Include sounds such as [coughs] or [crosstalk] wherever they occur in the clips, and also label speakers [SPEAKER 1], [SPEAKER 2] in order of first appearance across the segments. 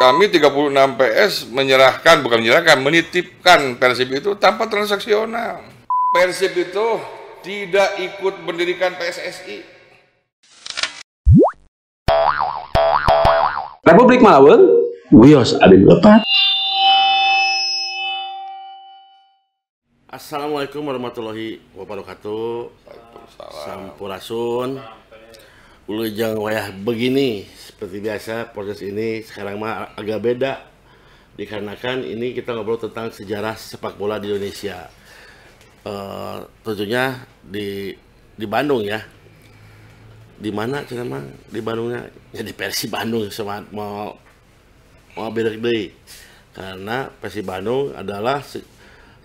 [SPEAKER 1] kami 36 PS menyerahkan, bukan menyerahkan, menitipkan Persib itu tanpa transaksional. Persib itu tidak ikut mendirikan PSSI.
[SPEAKER 2] Republik Malawang, Wios Abin Lepat. Assalamualaikum warahmatullahi wabarakatuh. Sampurasun jangan wayah begini seperti biasa proses ini sekarang mah agak beda dikarenakan ini kita ngobrol tentang sejarah sepak bola di Indonesia uh, tentunya di di Bandung ya di mana kita mah di Bandungnya ya di Persi Bandung sama mau mau beda beda karena Persi Bandung adalah se,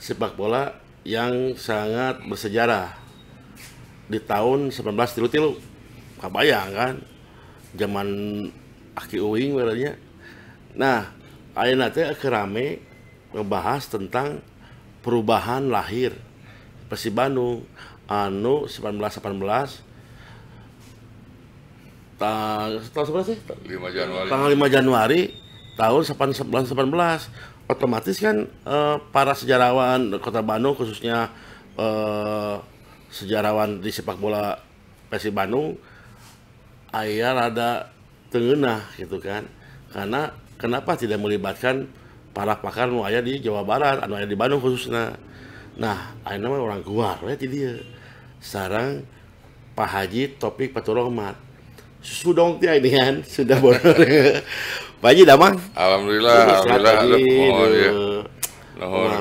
[SPEAKER 2] sepak bola yang sangat bersejarah di tahun 1933 kabayang kan zaman aki uing berarti ya. nah ayo nanti kerame membahas tentang perubahan lahir Persib Bandung anu 1918 Tanggal tahun sebelas sih? 5 Januari. Tanggal 5 Januari tahun 1918 otomatis kan eh, para sejarawan Kota Bandung khususnya eh, sejarawan di sepak bola Persib Bandung ayah rada tengenah gitu kan karena kenapa tidak melibatkan para pakar nu ayah di Jawa Barat anu ayah di Bandung khususnya nah ayah nama orang luar ya dia sarang Pak Haji topik Paturohmat sudah tia ini kan [laughs] sudah boleh Pak Haji damang Alhamdulillah Alhamdulillah ada Mohon ya
[SPEAKER 1] Nuhun nah,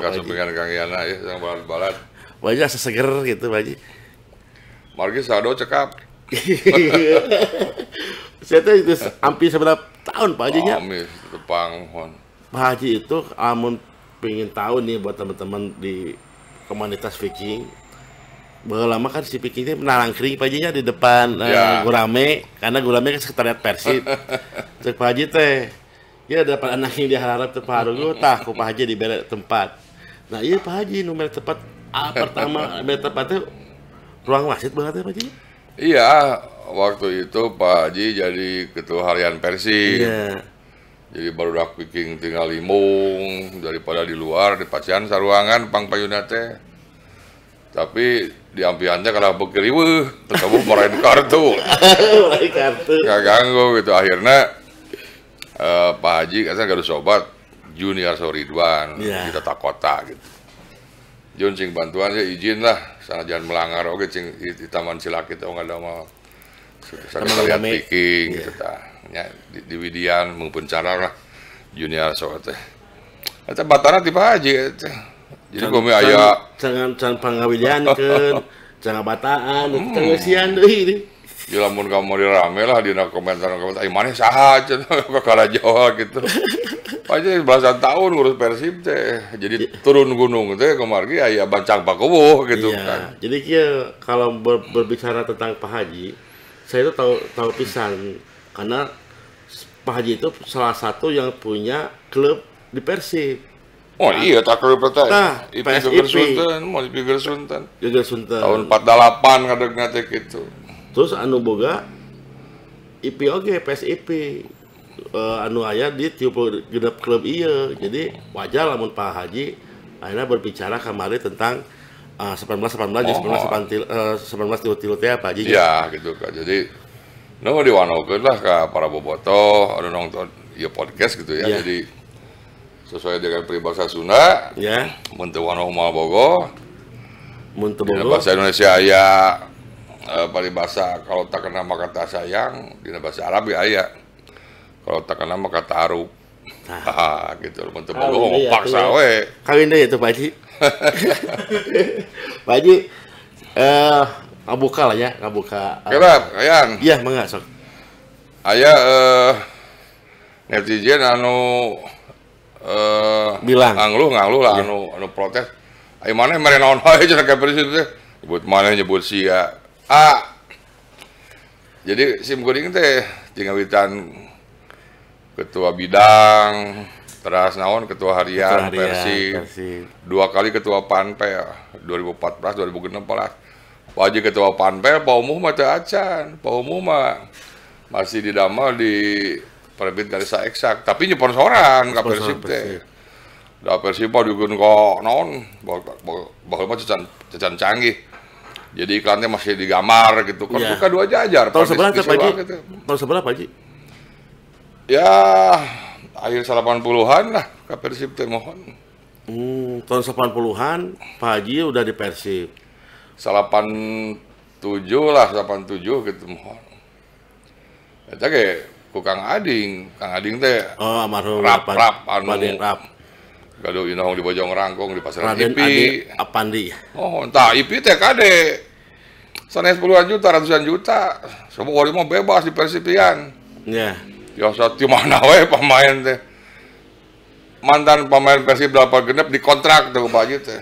[SPEAKER 1] Kang Yana ya yang
[SPEAKER 2] balat-balat Wajah seseger gitu Pak Haji Margi saldo cekap [laughs] saya tuh itu hampir seberapa tahun Pak Haji nya? Panghon. Pak Haji itu amun pengen tahu nih buat teman-teman di komunitas Viking. Bahwa lama kan si Viking ini menalangkring Pak Haji nya di depan eh, ya. uh, Gurame karena Gurame kan sekretariat Persib. Cek [laughs] Pak Haji teh ya dapat anak yang diharap tuh Pak Haji oh, Pak Haji di beda tempat. Nah iya Pak Haji nomor tempat A pertama beret tempatnya ruang wasit banget ya Pak Haji. Iya,
[SPEAKER 1] waktu itu Pak Haji jadi ketua harian Persi. Iya. Jadi baru dak bikin tinggal limung daripada di luar di pacian saruangan pang payuna teh. Tapi di ampiannya kalau pikir iwe, kamu kartu. merain [laughs] kartu. Gak ganggu gitu. Akhirnya eh, Pak Haji kan gak ada sobat Junior Soridwan yeah. kita tak kota gitu. Jun sing bantuan ya izin lah sana jangan melanggar oke cing di, taman cilakit oh nggak ada mau sana lihat piking gitu ta nya ya, di, di widian mengpencara lah junior so teh
[SPEAKER 2] eta batana tipe haji teh
[SPEAKER 1] jadi gue ayah
[SPEAKER 2] jangan jangan pangawidian kan [laughs] jangan bataan hmm. terus ini
[SPEAKER 1] Ya lamun kamu mau dirame lah di komentar-komentar, mana sahaja, aja [laughs] perkara Jawa gitu. Aja [laughs] belasan tahun ngurus Persib teh. Jadi turun gunung teh kemarin ya, ya
[SPEAKER 2] bancang pakubu gitu iya. Kan. Jadi kia kalau berbicara tentang Pak Haji, saya itu tahu tahu pisan karena Pak Haji itu salah satu yang punya klub di Persib. Oh kan? iya, tak perlu pertanyaan. Nah, IPI Geger Sunten, mau IPI Geger Sunten. Geger Sunten. Tahun 48 kadang kadang itu terus anu boga IP oke PSIP uh, eh, anu ayah di tiup genep klub iya jadi wajar lamun Pak Haji akhirnya berbicara kemarin tentang uh, 18 18 oh. 19 18 tilu tilu teh Pak Haji ya gitu kak,
[SPEAKER 1] jadi di diwanokeun lah ke para bobotoh anu nonton ya podcast gitu ya, ya. jadi sesuai dengan peribahasa Sunda ya mun teu wanoh moal bogo
[SPEAKER 2] mun bahasa Indonesia
[SPEAKER 1] aya Eh, paling pada bahasa kalau tak kenal maka tak sayang di bahasa Arab ya ya kalau tak kenal maka tak aruk
[SPEAKER 2] nah. ah gitu bentuk oh, paksa ya. we kawin deh itu Pak Haji [laughs] Pak Haji eh lah ya ngabuka kenapa kayang iya mengak sok ayah eh netizen
[SPEAKER 1] anu eh bilang ngangluh ngangluh lah iya. anu anu protes ayo mana yang mereka naon aja kayak presiden teh nyebut mana nyebut sia ah jadi sim kuring teh witan ketua bidang teras naon ketua harian, ketua harian persi, persi dua kali ketua panpel 2014 2016 wajib ketua panpel pak umum mah acan pak umum mah masih didamel di perbit dari sa eksak tapi nyepon seorang ke persib teh da persib pak dukun kok naon bakal mah cecan cecan canggih jadi iklannya masih digambar gitu. Kan buka iya. dua
[SPEAKER 2] jajar. Tahun sebelah kan Pak Ji? Tahun sebelah Pak Ji?
[SPEAKER 1] Ya, akhir 80-an lah ke Persib teh mohon.
[SPEAKER 2] Hmm, tahun 80-an Pak
[SPEAKER 1] Haji udah di Persib. 87 lah, 87 gitu mohon. Eta ya, kayak ku Kang Ading, Kang Ading teh oh, almarhum rap rap, rap anu rap. Gaduh inong di Bojong Rangkong di Pasar Ipi. Adi Apandi. Oh, entah Ipi teh kade Sana puluhan juta, ratusan juta. Semua orang mau bebas di Persipian. ya Yeah. Ya di mana we pemain teh. Mantan pemain Persib berapa genep dikontrak tuh Pak Haji teh.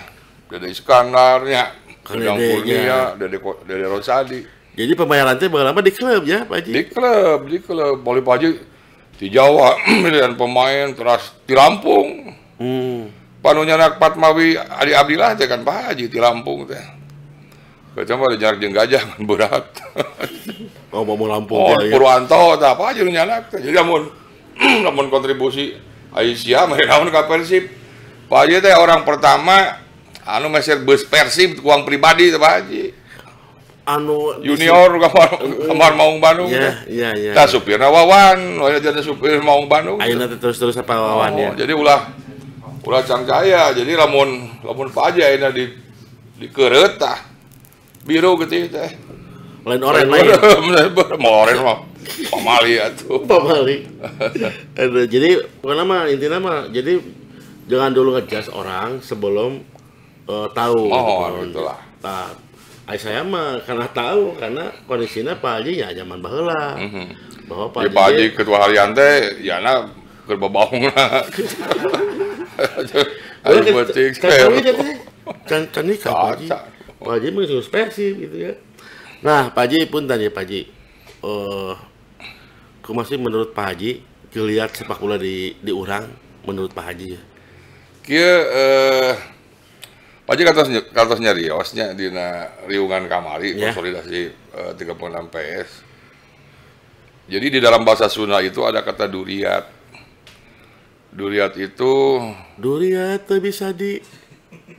[SPEAKER 1] Dede Iskandarnya, Kedang kan Kurnia, ya.
[SPEAKER 2] Dede, dari Rosadi. Jadi pembayaran teh berapa
[SPEAKER 1] di klub ya Pak Haji? Di klub, di klub. Boleh Pak Haji di Jawa, [clears throat] dan pemain terus di Lampung. Hmm. Panunya nak Patmawi Adi Abdillah teh kan Pak Haji di Lampung teh. Kacang mah jarak jeung gajah [laughs] berat.
[SPEAKER 2] oh, mau Lampung. Oh, ya, Purwanto
[SPEAKER 1] tah apa aja nyana. Jadi iya, lamun lamun [clears throat] kontribusi Aisyah mah naon ka Persib. Pak Haji teh orang pertama anu mesir bus Persib uang pribadi teh Pak Haji.
[SPEAKER 2] Anu junior kamar kamar Maung
[SPEAKER 1] Bandung. Iya, iya, iya. Tah supirna Wawan, jadi supir Maung Bandung. Ayeuna teh terus-terus
[SPEAKER 2] apa Wawan oh, ya.
[SPEAKER 1] Jadi ulah ulah cangkaya. Jadi lamun lamun Pak Haji ayeuna di di kereta biru gitu teh lain
[SPEAKER 2] orang lain mau orang mah
[SPEAKER 1] pamali Pak pamali
[SPEAKER 2] jadi bukan nama intinya nama jadi jangan dulu ngejas orang sebelum uh, tahu oh gitu, betul lah nah, saya mah karena tahu karena kondisinya Pak Haji ya zaman bahula mm -hmm.
[SPEAKER 1] bahwa Pak, ya, Pak Haji ketua harian teh ya na kerbabaung
[SPEAKER 2] lah Ayo buat cek. Kan ini kan ini kan Pak Haji. Pak Haji mengurus Persib gitu ya. Nah, Pak Haji pun tanya Pak Haji, uh, masih menurut Pak Haji geliat sepak bola di di orang menurut Pak Haji ya? Kia uh, Pak Haji kantos
[SPEAKER 1] kantosnya Riosnya ya, di na Riungan Kamari yeah. konsolidasi uh, 36 PS. Jadi di dalam bahasa Sunda itu ada kata duriat. Duriat itu
[SPEAKER 2] duriat bisa di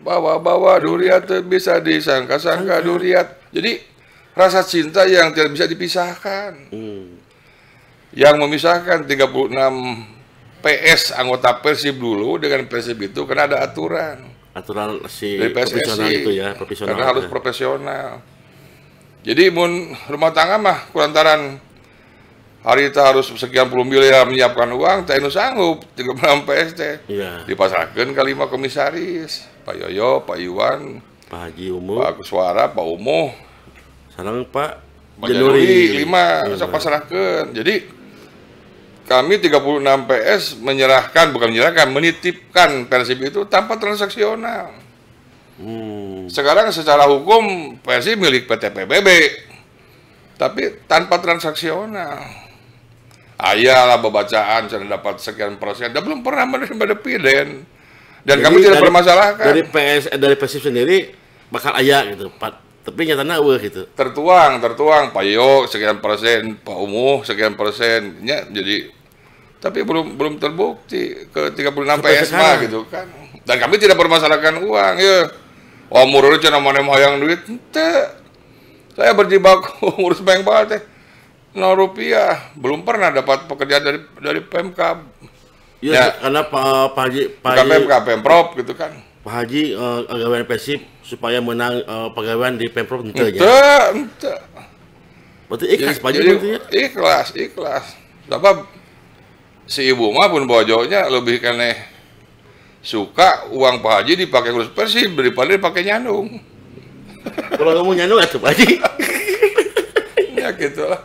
[SPEAKER 2] bawa-bawa
[SPEAKER 1] duriat bisa disangka-sangka duriat. Jadi rasa cinta yang tidak bisa dipisahkan. Hmm. Yang memisahkan 36 PS anggota Persib dulu dengan Persib itu karena ada aturan. Aturan si Dari PSSI, profesional itu ya, profesional. Karena harus ya. profesional. Jadi mun rumah tangga mah kurantaran hari itu harus sekian puluh miliar menyiapkan uang, tak sanggup 36 PST teh. Iya. Dipasarkan ke lima komisaris. Pak Yoyo, Pak Iwan, Pak Haji Umuh, Pak Suara, Pak Umuh. Sarang Pak Pak Januri, lima, iya. sok pasrahkan. Jadi kami 36 PS menyerahkan, bukan menyerahkan, menitipkan Persib itu tanpa transaksional. Hmm. Sekarang secara hukum Persib milik PT PBB, tapi tanpa transaksional. Ayalah bebacaan, saya dapat sekian persen,
[SPEAKER 2] dan belum pernah menerima dividen.
[SPEAKER 1] Dan Jadi kami tidak bermasalah kan Dari
[SPEAKER 2] PS eh, dari Persib sendiri bakal ayah gitu. Pat, tapi nyatanya eueuh gitu. Tertuang, tertuang Pak Yo sekian
[SPEAKER 1] persen, Pak Umuh sekian persen. Ya, jadi tapi belum belum terbukti ke 36 PS sekarang. gitu kan. Dan kami tidak permasalahkan uang ya. Oh murid cina mana yang duit ente. Saya berjibaku [laughs] ngurus bank banget teh. 0 rupiah belum pernah dapat pekerjaan dari dari Pemkab Iya, ya.
[SPEAKER 2] karena Pak eh, pa Haji, Pak Haji, Pemprov, Pemprov gitu kan. Pak Haji uh, pegawai Persib supaya menang uh, eh, pegawai di Pemprov aja. ya. itu. Berarti ikhlas Pak Haji ya.
[SPEAKER 1] Ikhlas, ikhlas.
[SPEAKER 2] Apa si ibu
[SPEAKER 1] mah pun bojonya lebih kene suka uang Pak Haji dipakai ngurus Persib daripada dipakai nyandung. [laughs] Kalau kamu nyandung itu Pak Haji. [laughs] ya gitu lah.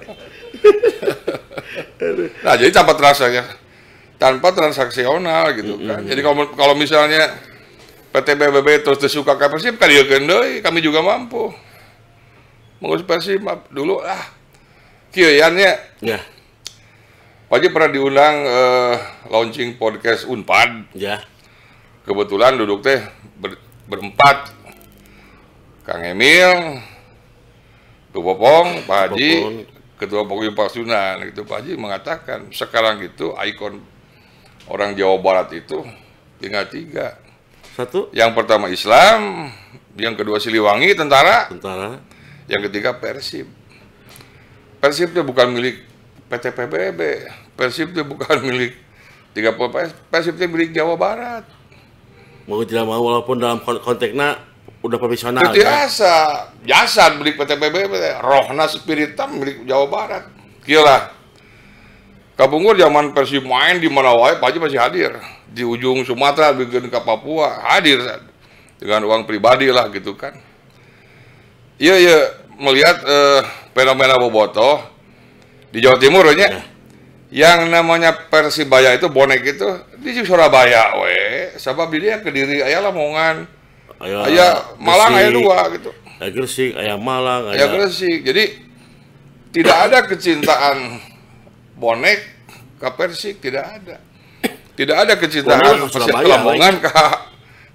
[SPEAKER 1] [laughs] nah jadi tanpa terasa ya tanpa transaksional gitu mm -hmm. kan. Jadi kalau kalau misalnya PT BBB terus disuka Persib kan ya gendoy, kami juga mampu. Mengurus Persib dulu lah kieuannya. Ya. Yeah. Wajib pernah diundang uh, launching podcast Unpad. Ya. Kebetulan duduk teh ber, berempat. Kang Emil, Bu Popong, Pak Haji, Ketua Pokoknya Sunan, gitu Pak Haji mengatakan sekarang itu ikon orang Jawa Barat itu tinggal tiga. Satu? Yang pertama Islam, yang kedua Siliwangi tentara, tentara, yang ketiga Persib. Persib itu bukan milik PT PBB, Persib itu bukan [laughs] milik tiga PS, Persib itu milik Jawa Barat.
[SPEAKER 2] Mau tidak mau walaupun dalam konteksnya udah profesional. Itu ya. biasa.
[SPEAKER 1] ya? jasa milik PT PBB, rohna spiritam milik Jawa Barat. Gila Kapungkur zaman Persib main di mana Pak Haji masih hadir di ujung Sumatera bikin ke Papua hadir dengan uang pribadi lah gitu kan iya iya melihat eh, fenomena Boboto, di Jawa Timur ya. ya. yang namanya Persibaya itu bonek itu
[SPEAKER 2] di Surabaya we
[SPEAKER 1] sebab dia ya, diri ayah Lamongan
[SPEAKER 2] ayah, ayah Malang ayah dua gitu ayah Gresik ayah Malang ayah, ayah
[SPEAKER 1] Gresik jadi tidak ada kecintaan bonek ke Persik tidak ada tidak ada kecintaan Persik Lamongan ke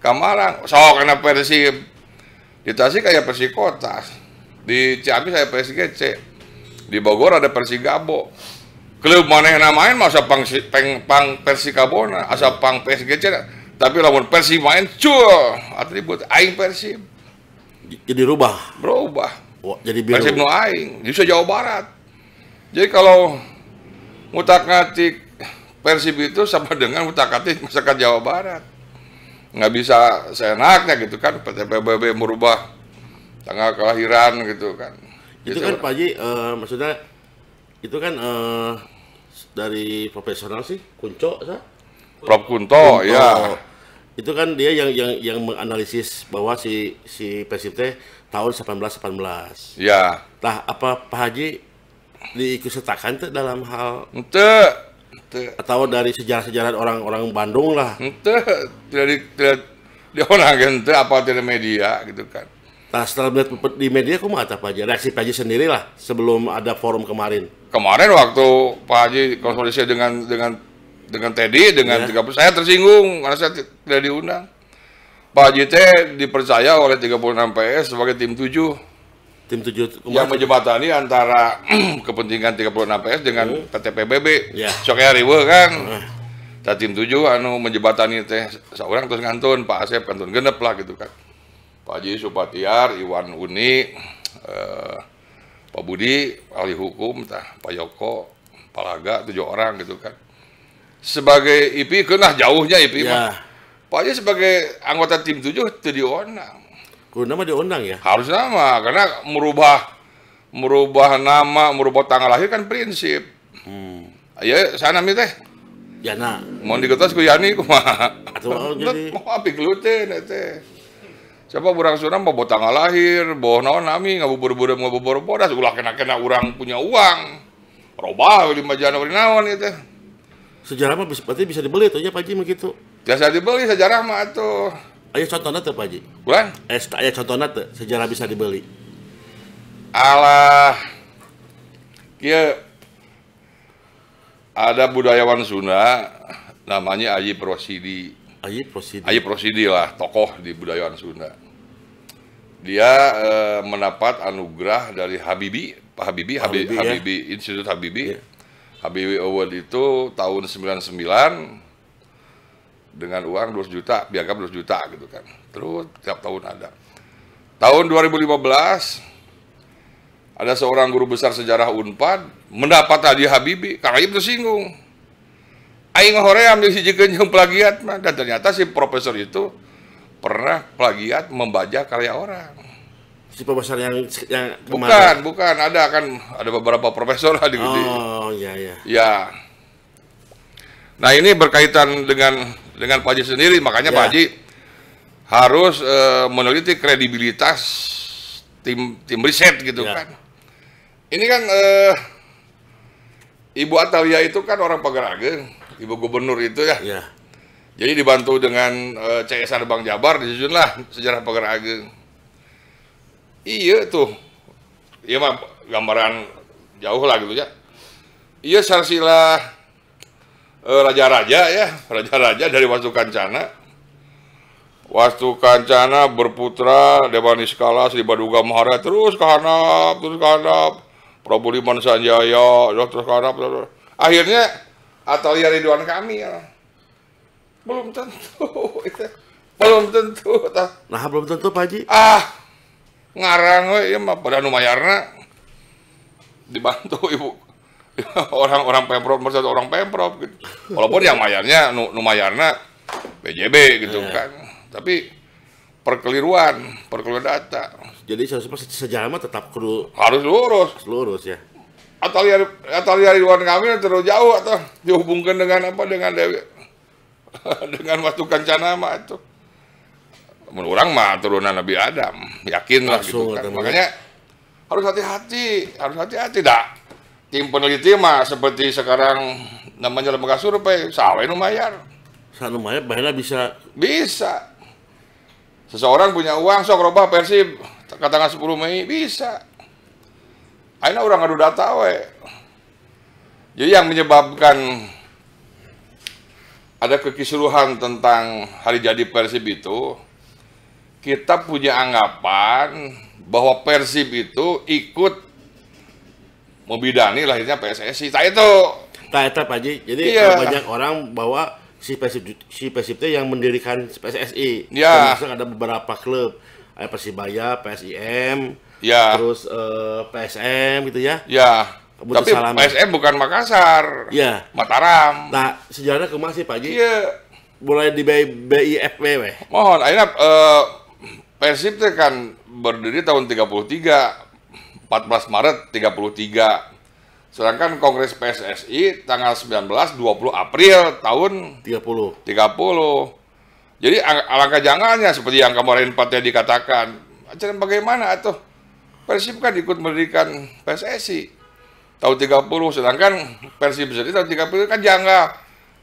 [SPEAKER 1] Kamarang sok karena Persib di Tasik kayak Persik Kota di Ciamis saya Persik C di Bogor ada Gabo. klub mana yang main masa pang pang, pang Persikabona asa pang gc tapi lawan Persib main cul atribut aing Persib
[SPEAKER 2] jadi rubah
[SPEAKER 1] berubah oh, jadi biru. Persib no aing di Jawa Barat jadi kalau Mutakatik Persib itu sama dengan mutakatik masyarakat Jawa Barat. Nggak bisa seenaknya gitu kan, PTPBB
[SPEAKER 2] merubah tanggal kelahiran gitu kan. Itu gitu. kan Pak Haji, uh, maksudnya itu kan uh, dari profesional sih, Kunco, sah? Prof Kunto, Kunto, ya. Itu kan dia yang yang yang menganalisis bahwa si si Persib teh tahun 1818. Ya. Nah, apa Pak Haji diikutsertakan tuh dalam hal itu atau dari sejarah-sejarah orang-orang Bandung lah itu tidak di tidak orang itu apa di media gitu kan nah setelah melihat di media aku mata Pak Haji reaksi Pak Haji sendiri lah sebelum ada forum kemarin kemarin waktu Pak Haji konsolidasi dengan dengan dengan Teddy dengan ya.
[SPEAKER 1] tiga ya. puluh saya tersinggung karena saya tidak diundang Pak Haji teh dipercaya oleh 36 PS sebagai tim 7 tim tujuh yang menjembatani antara [clears throat] kepentingan 36 PS dengan hmm. PT PBB ya. sok ya riwe kan
[SPEAKER 2] hmm.
[SPEAKER 1] tim tujuh anu menjembatani teh seorang terus ngantun Pak Asep ngantun genep lah gitu kan Pak Haji Supatiar Iwan Uni eh, Pak Budi ahli hukum tah Pak Yoko Pak Laga tujuh orang gitu kan sebagai IP kena jauhnya IP ya. mah Pak Haji sebagai anggota tim tujuh tuh diona dia diundang ya? Harus nama, karena merubah merubah nama, merubah tanggal lahir kan prinsip. Hmm. Ya, sana mi teh. Yana. Mau digetas ku Yani kumaha. Atuh [laughs] jadi. Mau api gluten teh. Siapa orang sunam mau buat tanggal lahir, bawa naon nami ngabubur-bur ngabubur bodas ulah kena-kena orang punya uang.
[SPEAKER 2] Robah lima Januari naon itu. Ya, sejarah mah berarti bisa dibeli tuh ya Pak begitu. Ya saya dibeli sejarah mah tuh. Ayo contohnya tuh Pak Haji. Ulang? Eh, ayo contohnya tuh sejarah bisa dibeli. Alah,
[SPEAKER 1] kia ada budayawan Sunda namanya Aji Prosidi. Aji Prosidi. Aji Prosidi lah tokoh di budayawan Sunda. Dia eh, mendapat anugerah dari Habibi, Pak Habibi, Habibi, Habibi, ya? Habibi Institut Habibi. Ya. Habibi Award itu tahun 99 dengan uang 200 juta, biagam 200 juta gitu kan. Terus tiap tahun ada. Tahun 2015 ada seorang guru besar sejarah Unpad mendapat hadiah Habibi, Kang Ayub tersinggung. Aing hore ambil hijikeun jeung plagiat mah dan ternyata si profesor itu pernah plagiat membaca karya orang. Si profesor yang yang kemarin. bukan, bukan ada kan ada beberapa profesor lah di Oh, iya iya. Ya. Nah, ini berkaitan dengan dengan Pak Haji sendiri makanya ya. Pak Haji harus e, meneliti kredibilitas tim tim riset gitu ya. kan ini kan e, Ibu Atalia itu kan orang Pagarage, Ibu Gubernur itu ya. ya. Jadi dibantu dengan e, eh, CSR Bang Jabar disusunlah sejarah Pagarage. Iya tuh. Iya mah gambaran jauh lah gitu ya. Iya sarsilah Eh, raja-raja ya, raja-raja dari Wastu Kancana. Wastu Kancana berputra Dewa Niskala Sri Baduga Mahara terus kehanap, terus kehanap. Prabu Liman Sanjaya, terus kehanap. Terus. Akhirnya atau Atalia Ridwan ya, Belum tentu. [laughs] belum tentu.
[SPEAKER 2] Nah, belum tentu Pak Haji.
[SPEAKER 1] Ah, ngarang we, oh, ya mah pada mayarna dibantu ibu orang-orang [laughs] pemprov merasa orang pemprov gitu. walaupun yang mayarnya nu, BJB gitu yeah. kan tapi perkeliruan perkeliruan data jadi seharusnya sejarah mah tetap kudu harus lurus lurus ya atau lihat atau lihat terlalu jauh atau dihubungkan dengan apa dengan Dewi [laughs] dengan waktu kencana mah itu menurut orang mah turunan Nabi Adam yakin lah gitu kan ya. makanya harus hati-hati harus hati-hati dah tim peneliti mah seperti sekarang namanya lembaga survei sawe lumayan. mayar sawe mayar bahaya bisa bisa seseorang punya uang sok robah persib katakan 10 Mei bisa akhirnya orang ngadu data we jadi yang menyebabkan ada kekisruhan tentang hari jadi persib itu kita punya anggapan bahwa persib itu ikut Mobidani
[SPEAKER 2] lahirnya PSSI. Tak itu. Tak itu Pak Ji. Jadi iya. banyak orang bahwa si Persib si Persib itu yang mendirikan PSSI. Ya. Termasuk ada beberapa klub. Ada Persibaya, PSIM, ya. terus uh, eh, PSM gitu ya. Ya. Butuh Tapi salam. PSM bukan Makassar. Iya. Mataram. Nah, sejarah kemana sih Pak Ji? Iya. Mulai di BIFW. Mohon, akhirnya uh, Persib itu
[SPEAKER 1] kan berdiri tahun 33. 14 Maret 33. Sedangkan Kongres PSSI tanggal 19 20 April tahun 30. 30. Jadi alangkah jangannya seperti yang kemarin Pak Teddy katakan, ajaran bagaimana atau Persib kan ikut mendirikan PSSI tahun 30 sedangkan Persib sendiri tahun 30 kan janggal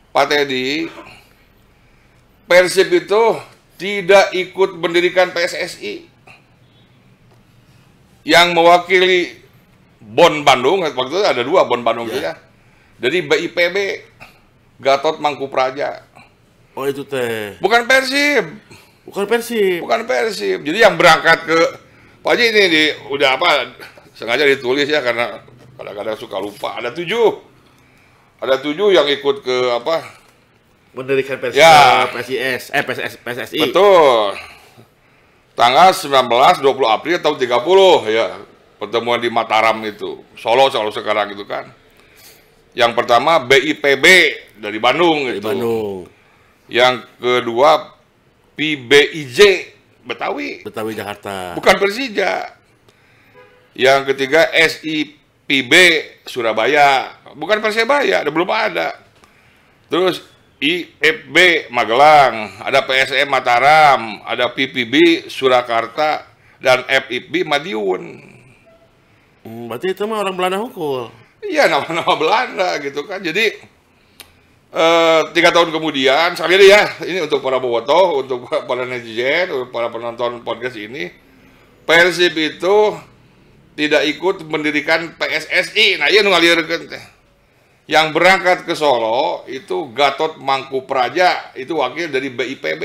[SPEAKER 1] Pak Teddy Persib itu tidak ikut mendirikan PSSI yang mewakili Bon Bandung waktu itu ada dua Bon Bandung yeah. ya. Jadi BIPB Gatot Mangku Praja. Oh itu teh. Bukan Persib. Bukan Persib. Bukan Persib. Jadi yang berangkat ke Pak Haji ini di, udah apa sengaja ditulis ya karena kadang-kadang suka lupa. Ada tujuh. Ada tujuh yang ikut ke apa? Mendirikan
[SPEAKER 2] Persib. Ya.
[SPEAKER 1] PSIS. Eh PSS, PSSI. Betul tanggal 19, 20 April tahun 30 ya pertemuan di Mataram itu Solo Solo sekarang gitu kan yang pertama BIPB dari Bandung dari itu Bandung yang kedua PBIJ Betawi Betawi Jakarta bukan Persija yang ketiga SIPB Surabaya bukan Persebaya belum ada terus IFB Magelang, ada PSM Mataram, ada PPB Surakarta, dan FIB Madiun.
[SPEAKER 2] Hmm, berarti itu mah orang Belanda hukum.
[SPEAKER 1] Iya, nama-nama Belanda gitu kan. Jadi eh, tiga tahun kemudian, saya ya, ini untuk para bobotoh, untuk para netizen, untuk para penonton podcast ini, Persib itu tidak ikut mendirikan PSSI. Nah, iya ngalir teh yang berangkat ke Solo itu Gatot Mangku Praja, itu wakil dari BIPB.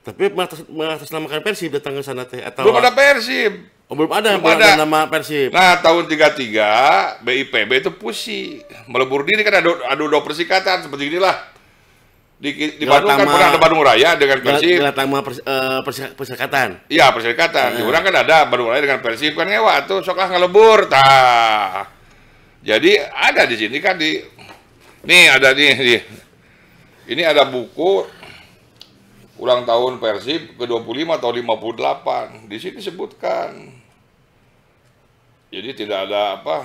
[SPEAKER 2] Tapi mengatas, mengatasnamakan Persib datang ke sana teh atau belum ada
[SPEAKER 1] Persib. Oh, belum ada, belum ada. nama Persib. Nah, tahun 33 BIPB itu pusi melebur diri kan ada adu dua persikatan seperti inilah. Di,
[SPEAKER 2] di Bandung kan pernah ada Bandung Raya dengan Persib. Gelatama pers, uh, persikatan. Iya, persikatan. Nah. Di orang
[SPEAKER 1] kan ada Bandung Raya dengan Persib kan ngewa tuh soklah ngelebur tah. Jadi ada di sini kan di nih ada di, di ini ada buku ulang tahun Persib ke-25 atau 58. Di sini sebutkan. Jadi tidak ada apa.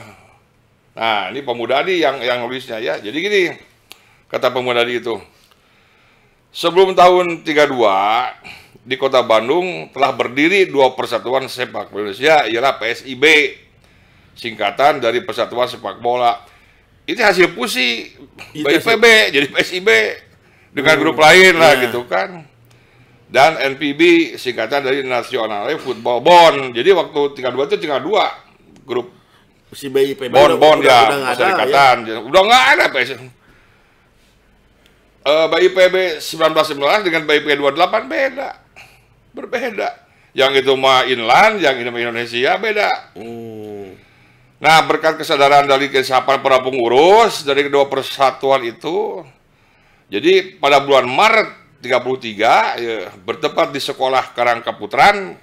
[SPEAKER 1] Nah, ini pemuda di yang yang nulisnya ya. Jadi gini kata pemuda di itu. Sebelum tahun 32 di Kota Bandung telah berdiri dua persatuan sepak Indonesia ialah PSIB singkatan dari Persatuan Sepak Bola. Ini hasil pusi PB iya, jadi PSIB dengan hmm, grup lain lah yeah. gitu kan. Dan NPB singkatan dari Nasional Football Bond. Jadi waktu tinggal dua itu tinggal dua grup si BIPB bond bond ya, udah, serikatan. Ya. Udah nggak ada PS. Uh, BIPB 1919 dengan BIPB 28 beda. Berbeda. Yang itu mah inland, yang ini mah Indonesia beda. Hmm. Nah, berkat kesadaran dari kesiapan para pengurus dari kedua persatuan itu, jadi pada bulan Maret 33 ya, bertempat di sekolah Karang Kaputran,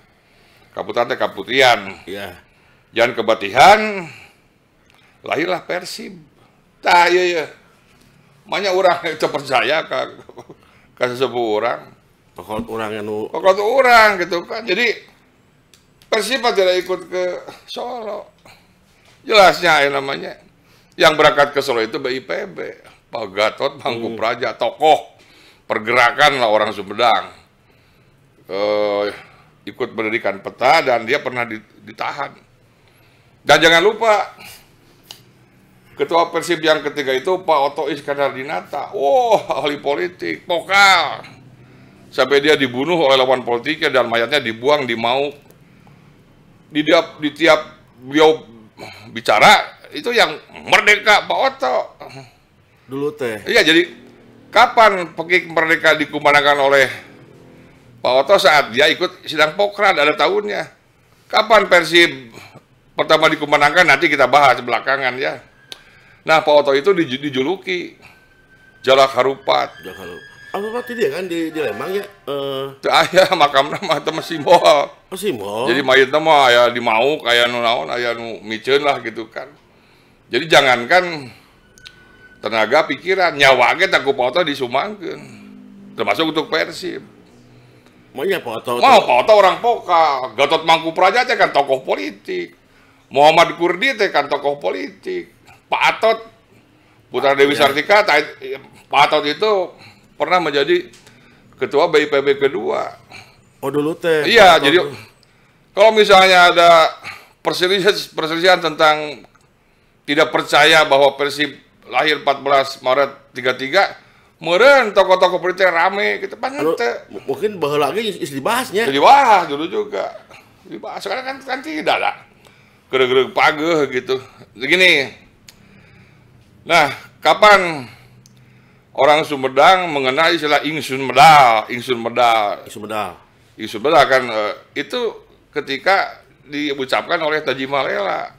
[SPEAKER 1] Kaputran dan Kaputrian, ya. Jangan kebatihan, lahirlah Persib. Tah, ya, iya. Banyak orang itu percaya ke, ke sesepuh orang. Pokok orang yang... Pokok orang gitu kan. Jadi Persib tidak ikut ke Solo Jelasnya yang namanya. Yang berangkat ke Solo itu BIPB. Pak Gatot, Mangku hmm. Praja, tokoh pergerakan lah orang Sumedang. Eh, ikut mendirikan peta dan dia pernah ditahan. Dan jangan lupa, ketua Persib yang ketiga itu Pak Oto Iskandar Dinata. Oh, ahli politik, pokal, Sampai dia dibunuh oleh lawan politiknya dan mayatnya dibuang di mau. Di tiap, di tiap beliau bicara itu yang merdeka Pak Oto. Dulu teh. Iya jadi kapan pergi merdeka dikumandangkan oleh Pak Oto saat dia ikut sidang pokrad ada tahunnya. Kapan versi pertama dikumandangkan nanti kita bahas belakangan ya. Nah Pak Oto itu dijuluki Jalak Harupat
[SPEAKER 2] apa apa tadi ya kan di, di Lembang ya? Eh, Uh... Ah,
[SPEAKER 1] ayah makam nama itu masih moal. Oh, masih moal. Jadi mayat mah ayah di mau kayak nu ayah nu micen lah gitu kan. Jadi jangankan tenaga pikiran nyawa aja tak di disumangkeun. Termasuk untuk Persib. Maunya foto. Mau foto orang poka. Gatot Mangku Praja aja kan tokoh politik. Muhammad Kurdi teh kan tokoh politik. Pak Atot Putra Dewi iya. Sartika, eh, Pak Atot itu pernah menjadi ketua BIPB kedua.
[SPEAKER 2] Oh dulu teh. Iya, jadi
[SPEAKER 1] kalau misalnya ada perselisihan, perselisihan tentang tidak percaya bahwa Persib lahir 14 Maret 33 meren tokoh-tokoh politik rame gitu pan mungkin bahwa lagi is dibahasnya dibahas dulu juga dibahas sekarang kan, kan tidak lah gerak-gerak pagi gitu begini nah kapan orang Sumedang mengenal istilah ingsun medal, ingsun medal. Ingsun medal. Ingsun medal kan eh, itu ketika diucapkan oleh Taji Malela.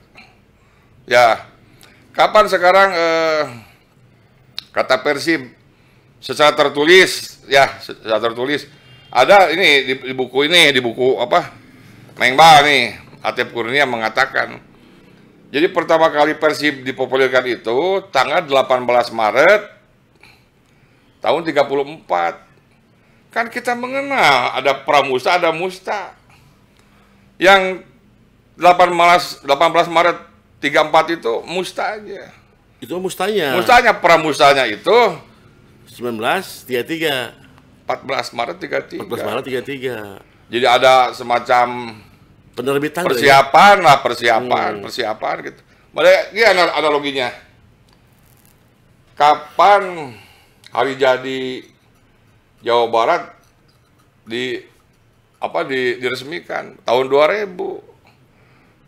[SPEAKER 1] Ya. Kapan sekarang uh, kata Persib secara tertulis ya, secara tertulis ada ini di, di buku ini di buku apa? Mengba nih, Atep Kurnia mengatakan jadi pertama kali Persib dipopulerkan itu tanggal 18 Maret tahun 34 kan kita mengenal ada pramusta ada musta yang 18 18 Maret 34 itu musta aja
[SPEAKER 2] itu mustanya mustanya
[SPEAKER 1] pramustanya itu 19, 33. 14 Maret 33. 14 Maret 33. Jadi ada semacam penerbitan ya? persiapan ya? lah persiapan hmm. persiapan gitu. Mereka ini analoginya. Kapan hari jadi Jawa Barat di apa di, diresmikan tahun 2000.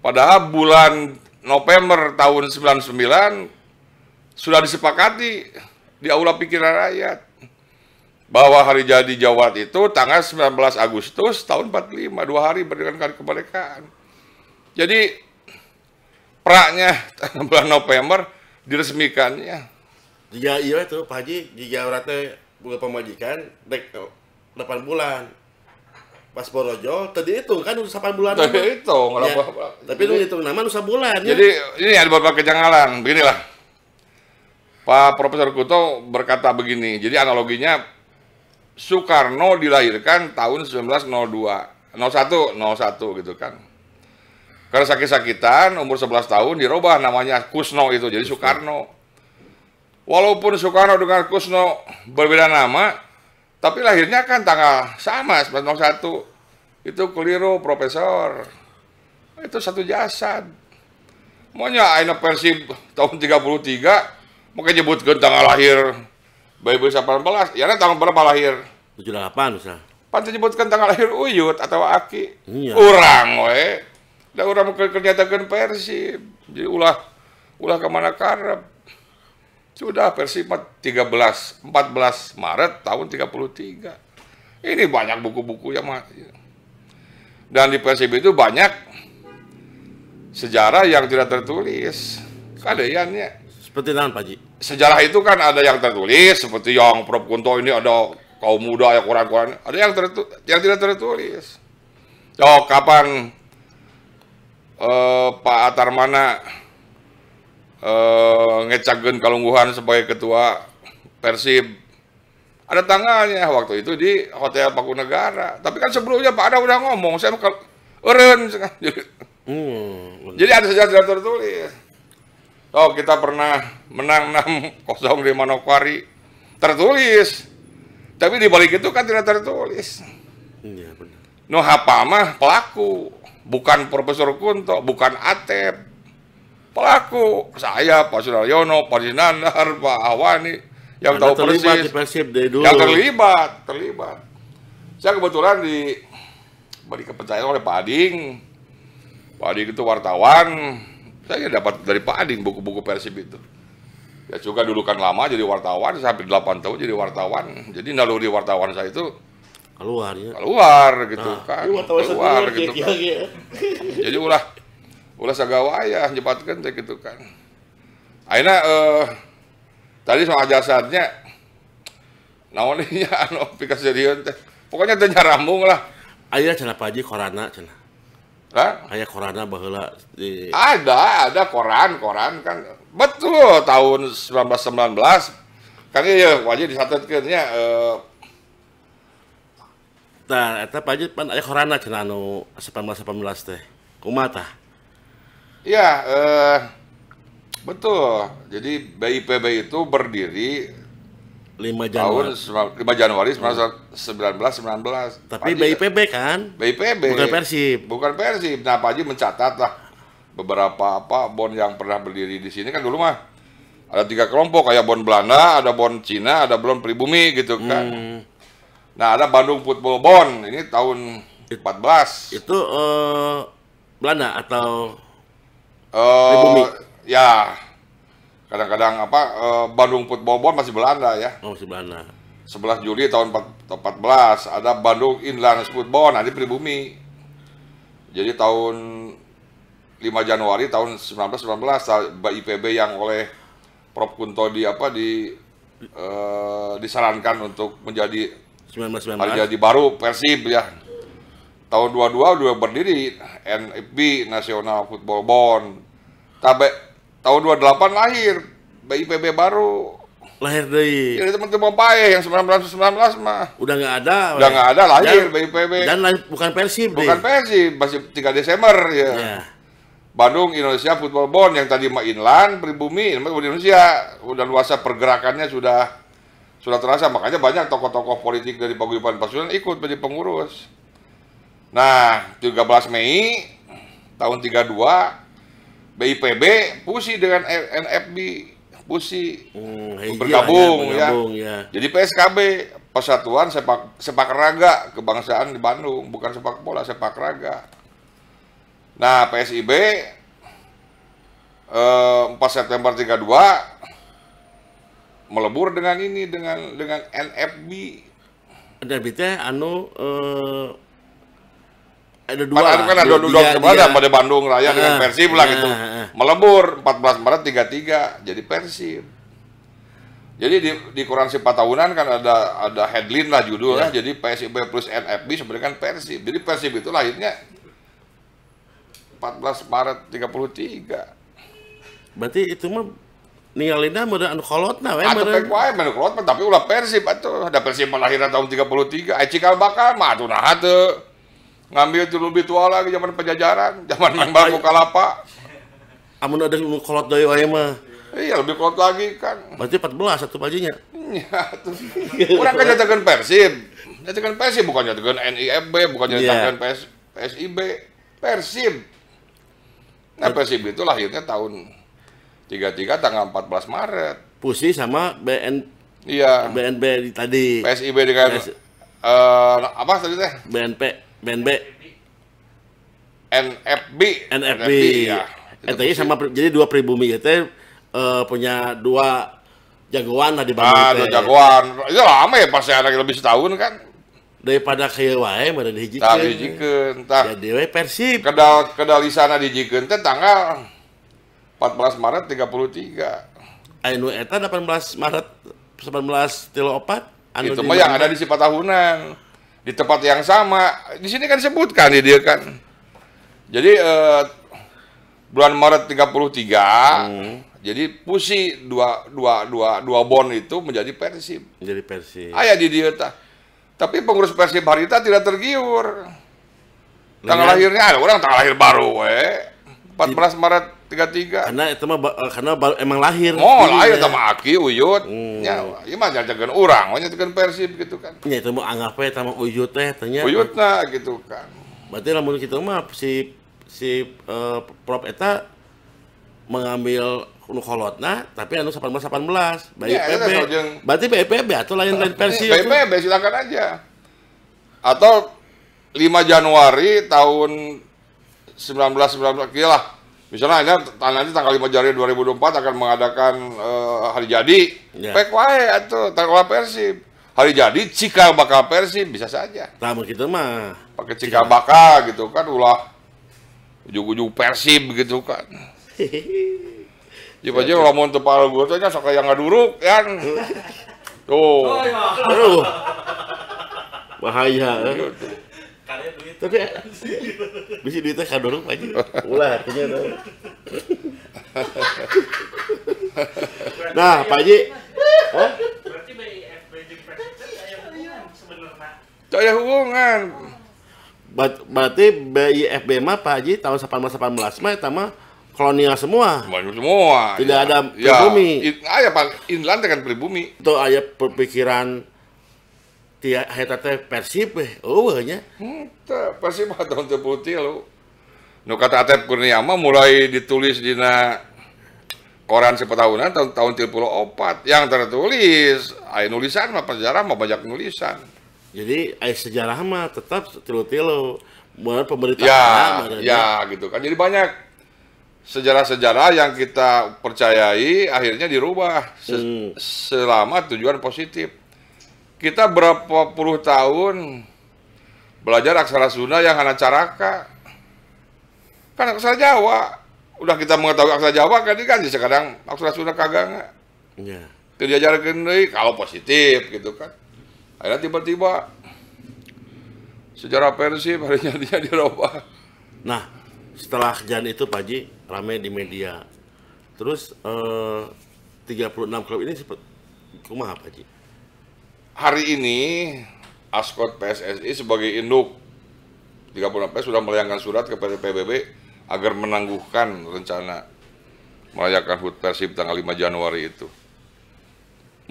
[SPEAKER 1] Padahal bulan November tahun 99 sudah disepakati di aula pikiran rakyat bahwa hari jadi Jawa Barat itu tanggal 19 Agustus tahun 45, dua hari berdekatan hari
[SPEAKER 2] kemerdekaan. Jadi praknya [laughs] bulan November diresmikannya jika iya itu Pak Haji jika rata buka pemajikan dek 8 bulan paspor rojo tadi itu kan udah 8 bulan tadi iya. itu ya, tapi itu hitung nama nusa bulan jadi
[SPEAKER 1] ya. ini ada beberapa kejanggalan beginilah Pak Profesor Kuto berkata begini jadi analoginya Soekarno dilahirkan tahun 1902 01 01 gitu kan karena sakit-sakitan umur 11 tahun dirubah namanya Kusno itu jadi Soekarno walaupun Soekarno dengan Kusno berbeda nama, tapi lahirnya kan tanggal sama, 1901. Itu keliru, Profesor. Itu satu jasad. Maunya Aina Persib tahun 33, mungkin nyebutkan tanggal lahir Bayi Bisa 18, ya kan tanggal berapa
[SPEAKER 2] lahir? 78, Ustaz.
[SPEAKER 1] Pantai nyebutkan tanggal lahir Uyut atau Aki.
[SPEAKER 2] Iya. Urang,
[SPEAKER 1] we. Dan orang mungkin kerjakan Persib. Jadi ulah ulah kemana karep sudah versi 13 14 Maret tahun 33. Ini banyak buku-buku yang dan di PSB itu banyak sejarah yang tidak tertulis. Kadeannya. Seperti lain Pak Ji. Sejarah itu kan ada yang tertulis seperti yang Prof Kunto ini ada kaum muda yang kurang-kurang ada yang tertulis, yang tidak tertulis. Oh, kapan eh, Pak Atarmana uh, eh, ngecagen kalungguhan sebagai ketua Persib. Ada tangannya waktu itu di Hotel Paku Negara. Tapi kan sebelumnya Pak Ada udah ngomong, saya bakal eren. [laughs]
[SPEAKER 2] Hmm. Jadi
[SPEAKER 1] ada sejarah tertulis. Oh, kita pernah menang 6-0 di Manokwari. Tertulis. Tapi di balik itu kan tidak tertulis. Iya, benar. mah pelaku, bukan Profesor Kunto, bukan Atep, pelaku saya Pak Sunaryono, Pak Dinandar, Pak Awani yang Anda tahu persis yang terlibat terlibat saya kebetulan di beri kepercayaan oleh Pak Ading Pak Ading itu wartawan saya dapat dari Pak Ading buku-buku Persib itu ya juga dulu kan lama jadi wartawan sampai 8 tahun jadi wartawan jadi naluri wartawan saya itu keluar ya keluar gitu nah, kan keluar gitu, ya, kan. gitu kan. jadi ulah ulah sagawa ya nyebutkan cek gitu kan akhirnya eh, tadi soal jasadnya naonnya [laughs] anu aplikasi serius teh pokoknya teh nyarambung lah
[SPEAKER 2] Ayah cina paji korana cina Hah? Ayah korana bahula di...
[SPEAKER 1] Ada, ada koran, koran kan Betul, tahun 1919 Kan iya, wajib ya eh,
[SPEAKER 2] Nah, eta paji pan ayah korana cina anu 1918 teh Kumata
[SPEAKER 1] Ya, eh, betul. Jadi BIPB itu berdiri 5 Januari. Tahun 5 Januari 1919. Tapi Paji, BIPB
[SPEAKER 2] kan? BIPB. Bukan Persib. Bukan
[SPEAKER 1] Persib. Nah, Pak Haji mencatat lah beberapa apa bon yang pernah berdiri di sini kan dulu mah ada tiga kelompok kayak bon Belanda, ada bon Cina, ada bon pribumi gitu kan. Hmm. Nah, ada Bandung Football Bon ini tahun empat 14. Itu uh, Belanda atau Uh, Ya, kadang-kadang apa uh, Bandung Football Bond masih Belanda ya. Oh, masih Belanda. 11 Juli tahun 14 ada Bandung Inland Football nanti pribumi. Jadi tahun 5 Januari tahun 1919 eh, IPB yang oleh Prof Kunto di apa di uh, disarankan untuk menjadi 1919 menjadi baru Persib ya tahun 22 udah berdiri NFB National Football Bond Tapi tahun 28 lahir BIPB baru
[SPEAKER 2] lahir dari jadi
[SPEAKER 1] teman-teman pae yang 1919 mah
[SPEAKER 2] udah nggak ada udah nggak ada lahir dan, BIPB dan lahir, bukan persib bukan persib masih 3
[SPEAKER 1] Desember ya, ya. Bandung Indonesia Football Bond yang tadi main inland pribumi Indonesia udah luasa pergerakannya sudah sudah terasa makanya banyak tokoh-tokoh politik dari paguyuban pasukan ikut menjadi pengurus Nah, 13 Mei tahun 32 BIPB pusi dengan NFB pusi hmm, ya, bergabung, ya, bergabung ya. ya. Jadi PSKB Persatuan Sepak Sepak Raga Kebangsaan di Bandung, bukan sepak bola, sepak raga. Nah, PSIB eh, 4 September 32 melebur dengan ini dengan dengan NFB.
[SPEAKER 2] NFB teh anu eh ada dua kan, kan ada dua, kemarin pada Bandung Raya dengan ah, Persib lah ah, gitu ah,
[SPEAKER 1] melebur 14 Maret 33 jadi Persib jadi di, di koran sifat tahunan kan ada ada headline
[SPEAKER 2] lah judulnya iya.
[SPEAKER 1] jadi PSIB plus NFB sebenarnya kan Persib jadi Persib itu lahirnya 14 Maret 33
[SPEAKER 2] berarti itu mah
[SPEAKER 1] ninggalinnya mudah anu kolotna we atuh pek wae mah anu kolot tapi ulah Persib atuh ada Persib lahirnya tahun 33 ai cikal bakal mah atuh nah teu ngambil tuh lebih tua lagi zaman
[SPEAKER 2] penjajaran, zaman muka lapa, Amun ada lu kolot deui wae mah. Iya, lebih kolot lagi kan. Berarti 14 satu pajinya. Iya, tuh. Urang kan jadikan Persib.
[SPEAKER 1] Jadikan Persib bukan jadikan NIFB, bukan iya. jadikan PS, PSIB, Persib. Nah, Persib itu lahirnya tahun 33 tanggal
[SPEAKER 2] 14 Maret. Pusi sama BN Iya. BNB tadi. PSIB dengan PS... uh, apa tadi teh? BNP. BNB. NFB. NFB NFB, ya. Eh, sama jadi dua pribumi itu ya, uh, eh, punya dua jagoan lah di Bandung. Ah, dua jagoan. Itu ya, lama ya pasti ada lebih setahun kan. Daripada kaya wae mana dihijikeun. Tah dihijikeun. Tah. Ya dewe Persib.
[SPEAKER 1] Kedal kedal di sana dihijikeun teh tanggal 14 Maret 33.
[SPEAKER 2] Anu eta 18 Maret 19 tilu opat. Anu itu mah yang ada di sifat tahunan di tempat yang sama. Di sini kan sebutkan
[SPEAKER 1] ya dia kan. Jadi eh, bulan Maret 33, hmm. jadi pusi dua, dua, dua, dua bon itu menjadi Persib.
[SPEAKER 2] Menjadi Persib. Ayah
[SPEAKER 1] ya, di dia ta. Tapi pengurus Persib Harita tidak tergiur.
[SPEAKER 2] Tanggal lahirnya ada orang tanggal lahir baru eh. empat 14 Maret tiga tiga karena itu mah eh, karena emang lahir oh iya. lahir sama
[SPEAKER 1] aki uyut hmm. ya ini iya mah jajakan orang hanya
[SPEAKER 2] kan persib gitu kan ya itu mah anggap ya sama uyut teh tanya uyut
[SPEAKER 1] nah gitu kan
[SPEAKER 2] berarti lah menurut kita mah si si uh, prop eta mengambil nu kolotna tapi anu 18 18 bayi ya, PP yang... berarti BPB atau lain lain iya, persib BPB silakan aja atau 5 Januari tahun
[SPEAKER 1] 1919 kira lah misalnya nanti tanggal 5 Januari 2024 akan mengadakan uh, hari jadi yeah. pek wae atau tanggal persib hari jadi Cika bakal persib bisa saja nah begitu mah pakai Cika bakal gitu kan ulah ujung-ujung persib gitu kan Jepang aja ya, ya. kalau mau tepal gue tuh ya sok yang ngaduruk kan [laughs] tuh
[SPEAKER 2] bahaya eh. iya, karya duit tapi [laughs] bisa duitnya dong aja ulah artinya tuh nah Pak Haji berarti BIFB presiden hubungan sebenarnya aya hubungan berarti BIFB mah Pak Haji tahun 1818 mah eta mah kolonial semua. Banyak semua. Tidak iya. ya. ada pribumi. Ah, ya, ayah Pak Inland dengan pribumi. Itu ayah perpikiran tiap akhirnya teh persib eh eueuh nya
[SPEAKER 1] henteu
[SPEAKER 2] persib hatong teu putih lo
[SPEAKER 1] nu kata Atep kurniama mulai ditulis di na koran tahunan tahun tahun opat yang tertulis ay nulisan mah sejarah mah banyak nulisan jadi ay sejarah mah tetap tilu-tilu buat pemerintah ya, mana, ya gitu kan jadi banyak sejarah-sejarah yang kita percayai akhirnya dirubah se hmm. selama tujuan positif kita berapa puluh tahun belajar aksara Sunda yang anak caraka. Kan aksara Jawa. Udah kita mengetahui aksara Jawa kan ini kan sekarang aksara Sunda kagak Iya. Ya. Diajar deh kalau positif gitu kan. Akhirnya
[SPEAKER 2] tiba-tiba sejarah Persib harinya di Eropa. Nah, setelah kejadian itu Pak Ji ramai di media. Terus eh, 36 klub ini sempat kumaha Pak Ji? hari ini
[SPEAKER 1] Askot PSSI sebagai induk 36 PS sudah melayangkan surat kepada PBB agar menangguhkan rencana merayakan HUT Persib tanggal 5 Januari itu.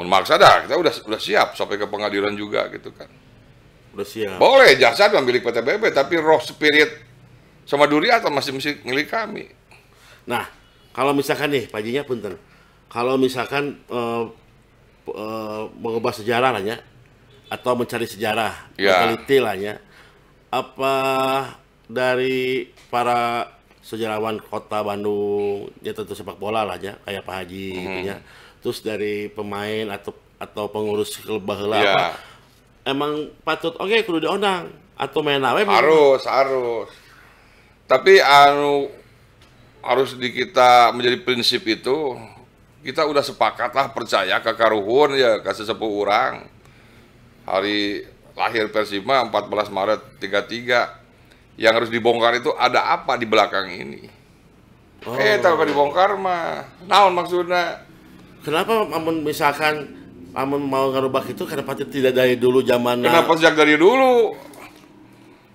[SPEAKER 1] Memaksa dah, kita udah udah siap sampai ke pengadilan juga gitu kan. Udah siap. Boleh jasa milik PTBB tapi roh spirit sama duri
[SPEAKER 2] atau masih mesti milik kami. Nah, kalau misalkan nih pajinya punten. Kalau misalkan eh, Eh, mengubah sejarah lah ya atau mencari sejarah ya. meneliti lah ya apa dari para sejarawan kota Bandung ya tentu sepak bola lah ya kayak Pak Haji mm -hmm. gitu ya terus dari pemain atau atau pengurus klub baheula yeah. Ya. emang patut oke okay, kudu diundang atau main apa harus ya. harus
[SPEAKER 1] tapi anu harus di kita menjadi prinsip itu kita udah sepakat lah percaya ke karuhun ya kasih sepuh orang hari lahir Persima 14 Maret 33 yang harus dibongkar itu ada apa di belakang ini oh. eh tapi dibongkar mah
[SPEAKER 2] naon maksudnya kenapa amun misalkan amun mau ngerubah itu kenapa tidak dari dulu zaman kenapa
[SPEAKER 1] sejak dari dulu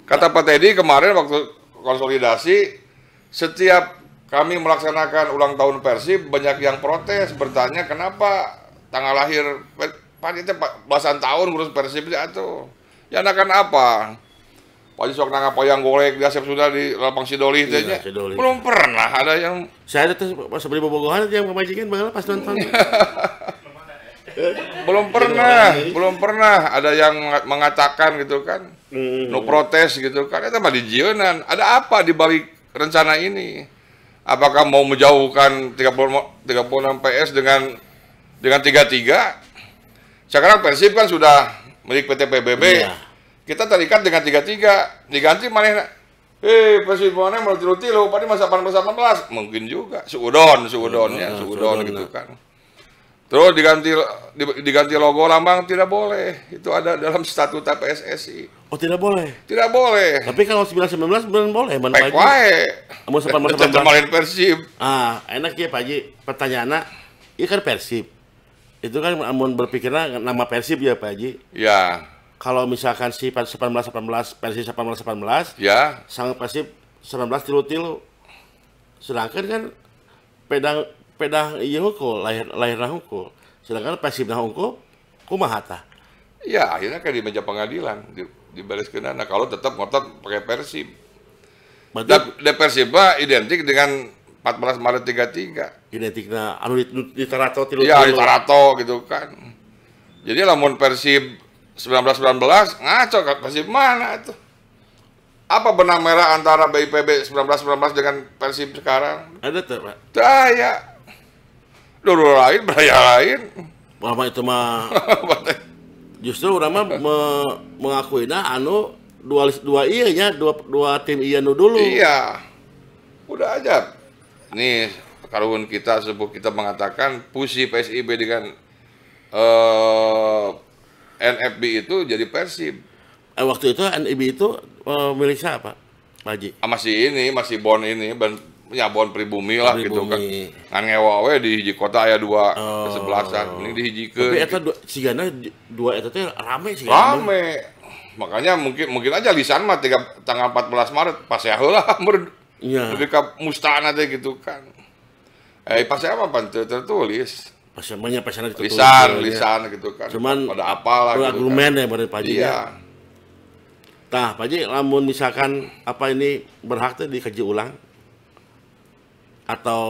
[SPEAKER 1] kata Pak Teddy kemarin waktu
[SPEAKER 2] konsolidasi
[SPEAKER 1] setiap kami melaksanakan ulang tahun Persib, banyak yang protes, bertanya kenapa tanggal lahir panitia belasan tahun ngurus Persib tuh, ya akan apa? Pak Jisok nangga payang golek di Asep sudah di lapang Sidoli itu aja. Belum
[SPEAKER 2] pernah ada yang Saya itu pas beli bobogohan yang kemajikan bakal pas nonton. [laughs] belum pernah, belum pernah ada yang
[SPEAKER 1] mengatakan gitu kan. Hmm. No protes gitu kan. Itu mah Jionan Ada apa di balik rencana ini? apakah mau menjauhkan 30, 36 PS dengan dengan 33 sekarang Persib kan sudah milik PT PBB iya. kita terikat dengan 33 diganti mana eh Persib mana mau tiru-tiru, padahal masa 18 mungkin juga suudon suudonnya ya, iya, suudon, suudon, gitu nah. kan Terus diganti diganti logo lambang tidak boleh. Itu ada dalam
[SPEAKER 2] statuta PSSI. Oh tidak boleh. Tidak boleh. Tapi kalau 1919 belum boleh. Bang Pak Haji. Mau sepan mau [laughs] sepan. Kemarin Persib. Ah, enak ya Pak Haji. Pertanyaannya, ini kan Persib. Itu kan amun berpikirnya nama Persib ya Pak Haji. Ya. Kalau misalkan si 18 18 Persib 18 18. Ya. Sang Persib 19 tilu tilu. Sedangkan kan pedang pedah iya hukum lahir lahirna hukum sedangkan nah hukum kumaha ya akhirnya kan di meja
[SPEAKER 1] pengadilan di, di baris kenana kalau tetap ngotot pakai persib Berarti, nah, da, identik dengan 14 Maret 33
[SPEAKER 2] identikna anu ditarato
[SPEAKER 1] tilu ya ditarato gitu kan jadi lamun persib 1919 ngaco persib mana itu? apa benang merah antara BIPB 1919 dengan Persib sekarang? Ada tuh, Pak. Daya
[SPEAKER 2] dulu lain beraya lain Ulama itu mah [laughs] justru ulama me, mengakui nah anu dua dua iya nya dua dua tim iya nu dulu iya
[SPEAKER 1] udah aja nih karuan kita sebut kita mengatakan pusi PSIB dengan uh, eh, NFB itu jadi
[SPEAKER 2] Persib eh, waktu itu NFB itu uh, milik siapa
[SPEAKER 1] maji Ah, masih ini masih bon ini Ya nyabon pribumi lah pribumi. gitu kan ngan ngewa we di hiji kota ya dua oh. sana ini di ke tapi gitu. eta
[SPEAKER 2] dua gana dua eta teh rame sih rame
[SPEAKER 1] makanya mungkin mungkin aja lisan mah tiga, tanggal 14 Maret pas ya lah [laughs] ber iya Mereka mustahana teh gitu kan eh pas ya apa pan tertulis
[SPEAKER 2] pas ya namanya pas ya lisan ya, lisan ya. gitu kan cuman pada apalah gitu argumen kan. ya pada pajinya iya. Nah, Pak Ji, lamun misalkan apa ini berhak tuh dikaji ulang, atau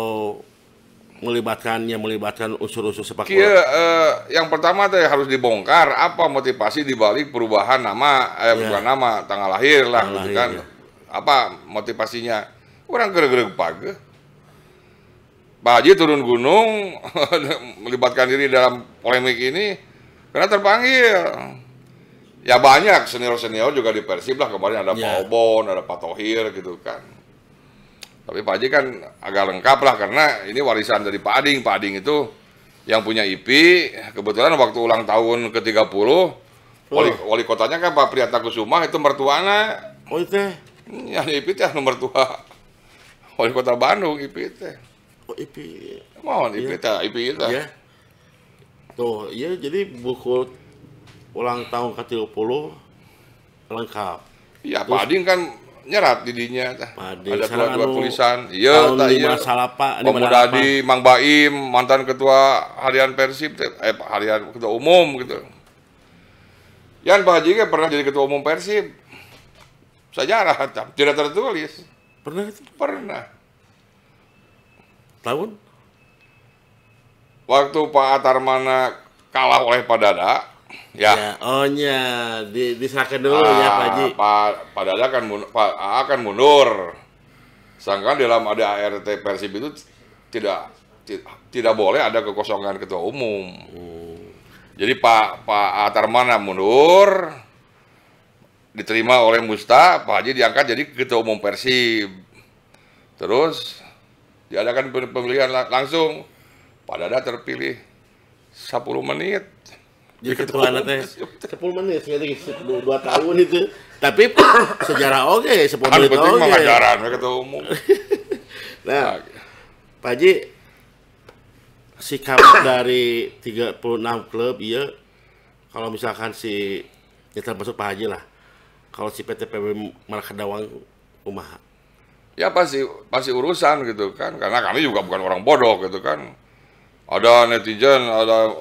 [SPEAKER 2] melibatkannya melibatkan unsur-unsur sepak bola. Iya,
[SPEAKER 1] eh, yang pertama teh harus dibongkar apa motivasi dibalik perubahan nama, eh, ya. bukan nama, tanggal lahir lah, tanggal gitu lahir, kan. Ya. Apa motivasinya? Orang gerak gerak pagi. Pak Haji turun gunung, [laughs] melibatkan diri dalam polemik ini, karena terpanggil. Ya banyak senior-senior juga di Persib lah kemarin ada ya. Pak Obon, ada Pak Tohir gitu kan tapi Pak Haji kan agak lengkap lah karena ini warisan dari Pak Ading. Pak Ading itu yang punya IP, kebetulan waktu ulang tahun ke-30, oh. wali, wali kotanya kan Pak Priyata Kusuma itu mertuana. Oh itu? Ya, IP teh nomor anu tua.
[SPEAKER 2] Wali kota Bandung, IP itu. Oh, IP. Mohon, IP iya. teh, IP itu. Iya. Tuh, iya jadi buku ulang tahun ke-30 lengkap. Iya, Pak Ading kan nyerat didinya tah. Ada dua dua anu tulisan. Iya tak iya. Pemuda di Mang Baim
[SPEAKER 1] mantan ketua harian Persib eh harian ketua umum gitu. Yan Pak Haji kan pernah jadi ketua umum Persib. Sejarah tidak tertulis. Pernah itu? Pernah. Tahun? Waktu Pak Atarmana kalah oleh Padada,
[SPEAKER 2] Ya. ya. Oh nya,
[SPEAKER 1] di, disahkan dulu ya, ah, ya Pak Haji. Pak padahal akan mundur, Pak akan mundur. Sedangkan dalam ada ART Persib itu tidak tidak boleh ada kekosongan ketua umum. Hmm. Jadi Pak Pak Atarmana Tarmana mundur, diterima oleh Musta, Pak Haji diangkat jadi ketua umum Persib. Terus diadakan pemilihan langsung. Pak Dada terpilih 10 menit jadi kulana teh
[SPEAKER 2] sepuluh menit gitu, sekali dua tahun itu tapi [coughs] sejarah oke okay, 10 menit oke penting mengajaran ya, ketua umum [laughs] nah ah, iya. Pak Haji sikap [coughs] dari 36 klub iya kalau misalkan si ya termasuk Pak Haji lah kalau si PTPB Maraka Dawang Umaha ya
[SPEAKER 1] pasti pasti urusan gitu kan karena kami juga bukan orang bodoh gitu kan ada netizen ada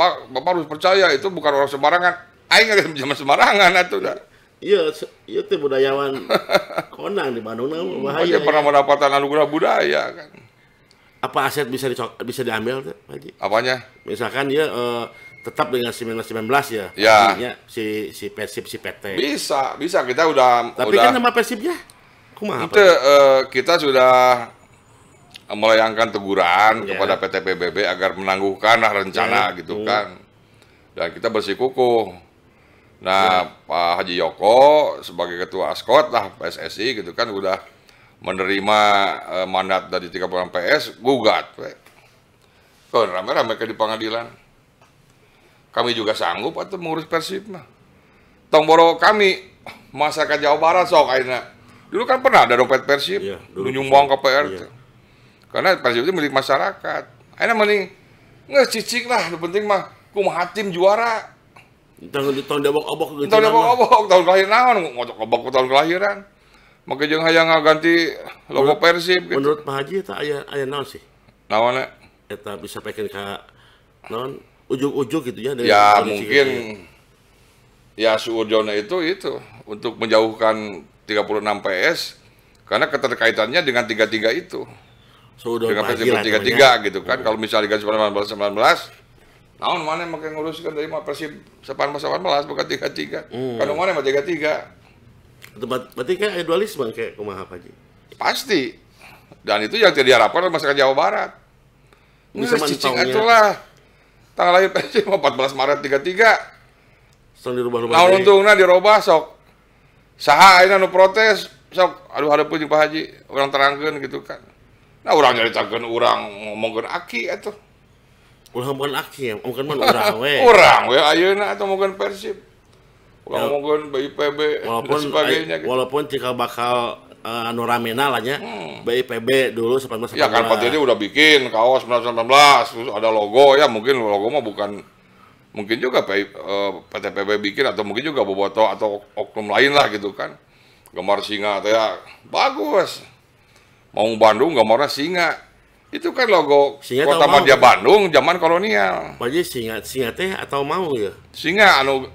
[SPEAKER 1] Pak, Bapak harus percaya itu bukan orang sembarangan. Aing ada zaman
[SPEAKER 2] sembarangan itu dah. Iya, iya itu budayawan [laughs] Konang di Bandung nah, hmm, bahaya. Dia pernah ya. mendapatkan anugerah budaya kan. Apa aset bisa di, bisa diambil tuh, Haji? Apanya? Misalkan dia uh, tetap dengan 1919 ya. Ya. si si Persib si PT.
[SPEAKER 1] Bisa, bisa kita udah Tapi udah, kan nama Persibnya kumaha? Itu uh, kita sudah melayangkan teguran yeah. kepada PT PBB agar menangguhkan rencana yeah. gitu iya. kan. Dan kita bersikukuh. Nah, yeah. Pak Haji Yoko sebagai ketua ASKOT lah PSSI gitu kan udah menerima uh, mandat dari tiga 36 PS gugat. kok rame-rame ke di pengadilan. Kami juga sanggup atau mengurus Persib mah. Tomboro kami masyarakat Jawa Barat sok akhirnya. Dulu kan pernah ada dompet Persib, yeah, dulu nyumbang ke PRT iya. Yeah karena persib milik masyarakat enak mending nggak cicik lah yang penting mah kumhatim hatim juara tahun tahun obok gitu tahun debok obok tahun kelahiran naon ngocok obok tahun kelahiran maka jeung hayang ganti
[SPEAKER 2] logo persib gitu. menurut Pak Haji tak ayah ayah naon sih naon kita eh? bisa pakein ka non ujuk-ujuk gitu ya ya mungkin ya
[SPEAKER 1] suudjona itu itu untuk menjauhkan 36 PS karena keterkaitannya dengan tiga-tiga itu. Sudah dengan prinsip tiga tiga gitu kan. Iya. Kalau misalnya diganti sembilan belas tahun mana yang pakai nguruskan dari mah persib sepan mas sepan belas bukan tiga tiga. Hmm. Kalau mana mah tiga tiga. Berarti kan ada dualisme kayak kumaha apa aja. Pasti. Dan itu yang tidak diharapkan oleh masyarakat Jawa Barat. Bisa nah, cicing lah. Tanggal lahir persib 14 Maret tiga tiga. Sang dirubah-rubah. Naon untungnya dirubah sok. Saha ini anu protes sok aduh ada pun Pak Haji orang terangkan gitu kan. Nah orang nyaritakan orang ngomongkan aki atau
[SPEAKER 2] Orang bukan aki ya, mungkin mah orang [laughs] we. orang we ayeuna atau mungkin Persib. Orang ya, mungkin BIPB walaupun, dan sebagainya. Gitu. Walaupun jika bakal uh, anu lah nya, hmm. BIPB dulu 19 Ya kan Patinya
[SPEAKER 1] udah bikin kaos 1919 terus ada logo ya mungkin logo mah bukan mungkin juga PI, uh, eh, PTPB bikin atau mungkin juga Boboto atau oknum lain lah gitu kan. Gemar singa atau ya bagus. Mau Bandung gambarnya singa. Itu kan logo singa Kota Madia mau, Bandung zaman kolonial. Bagi singa, singa teh atau mau ya? Singa anu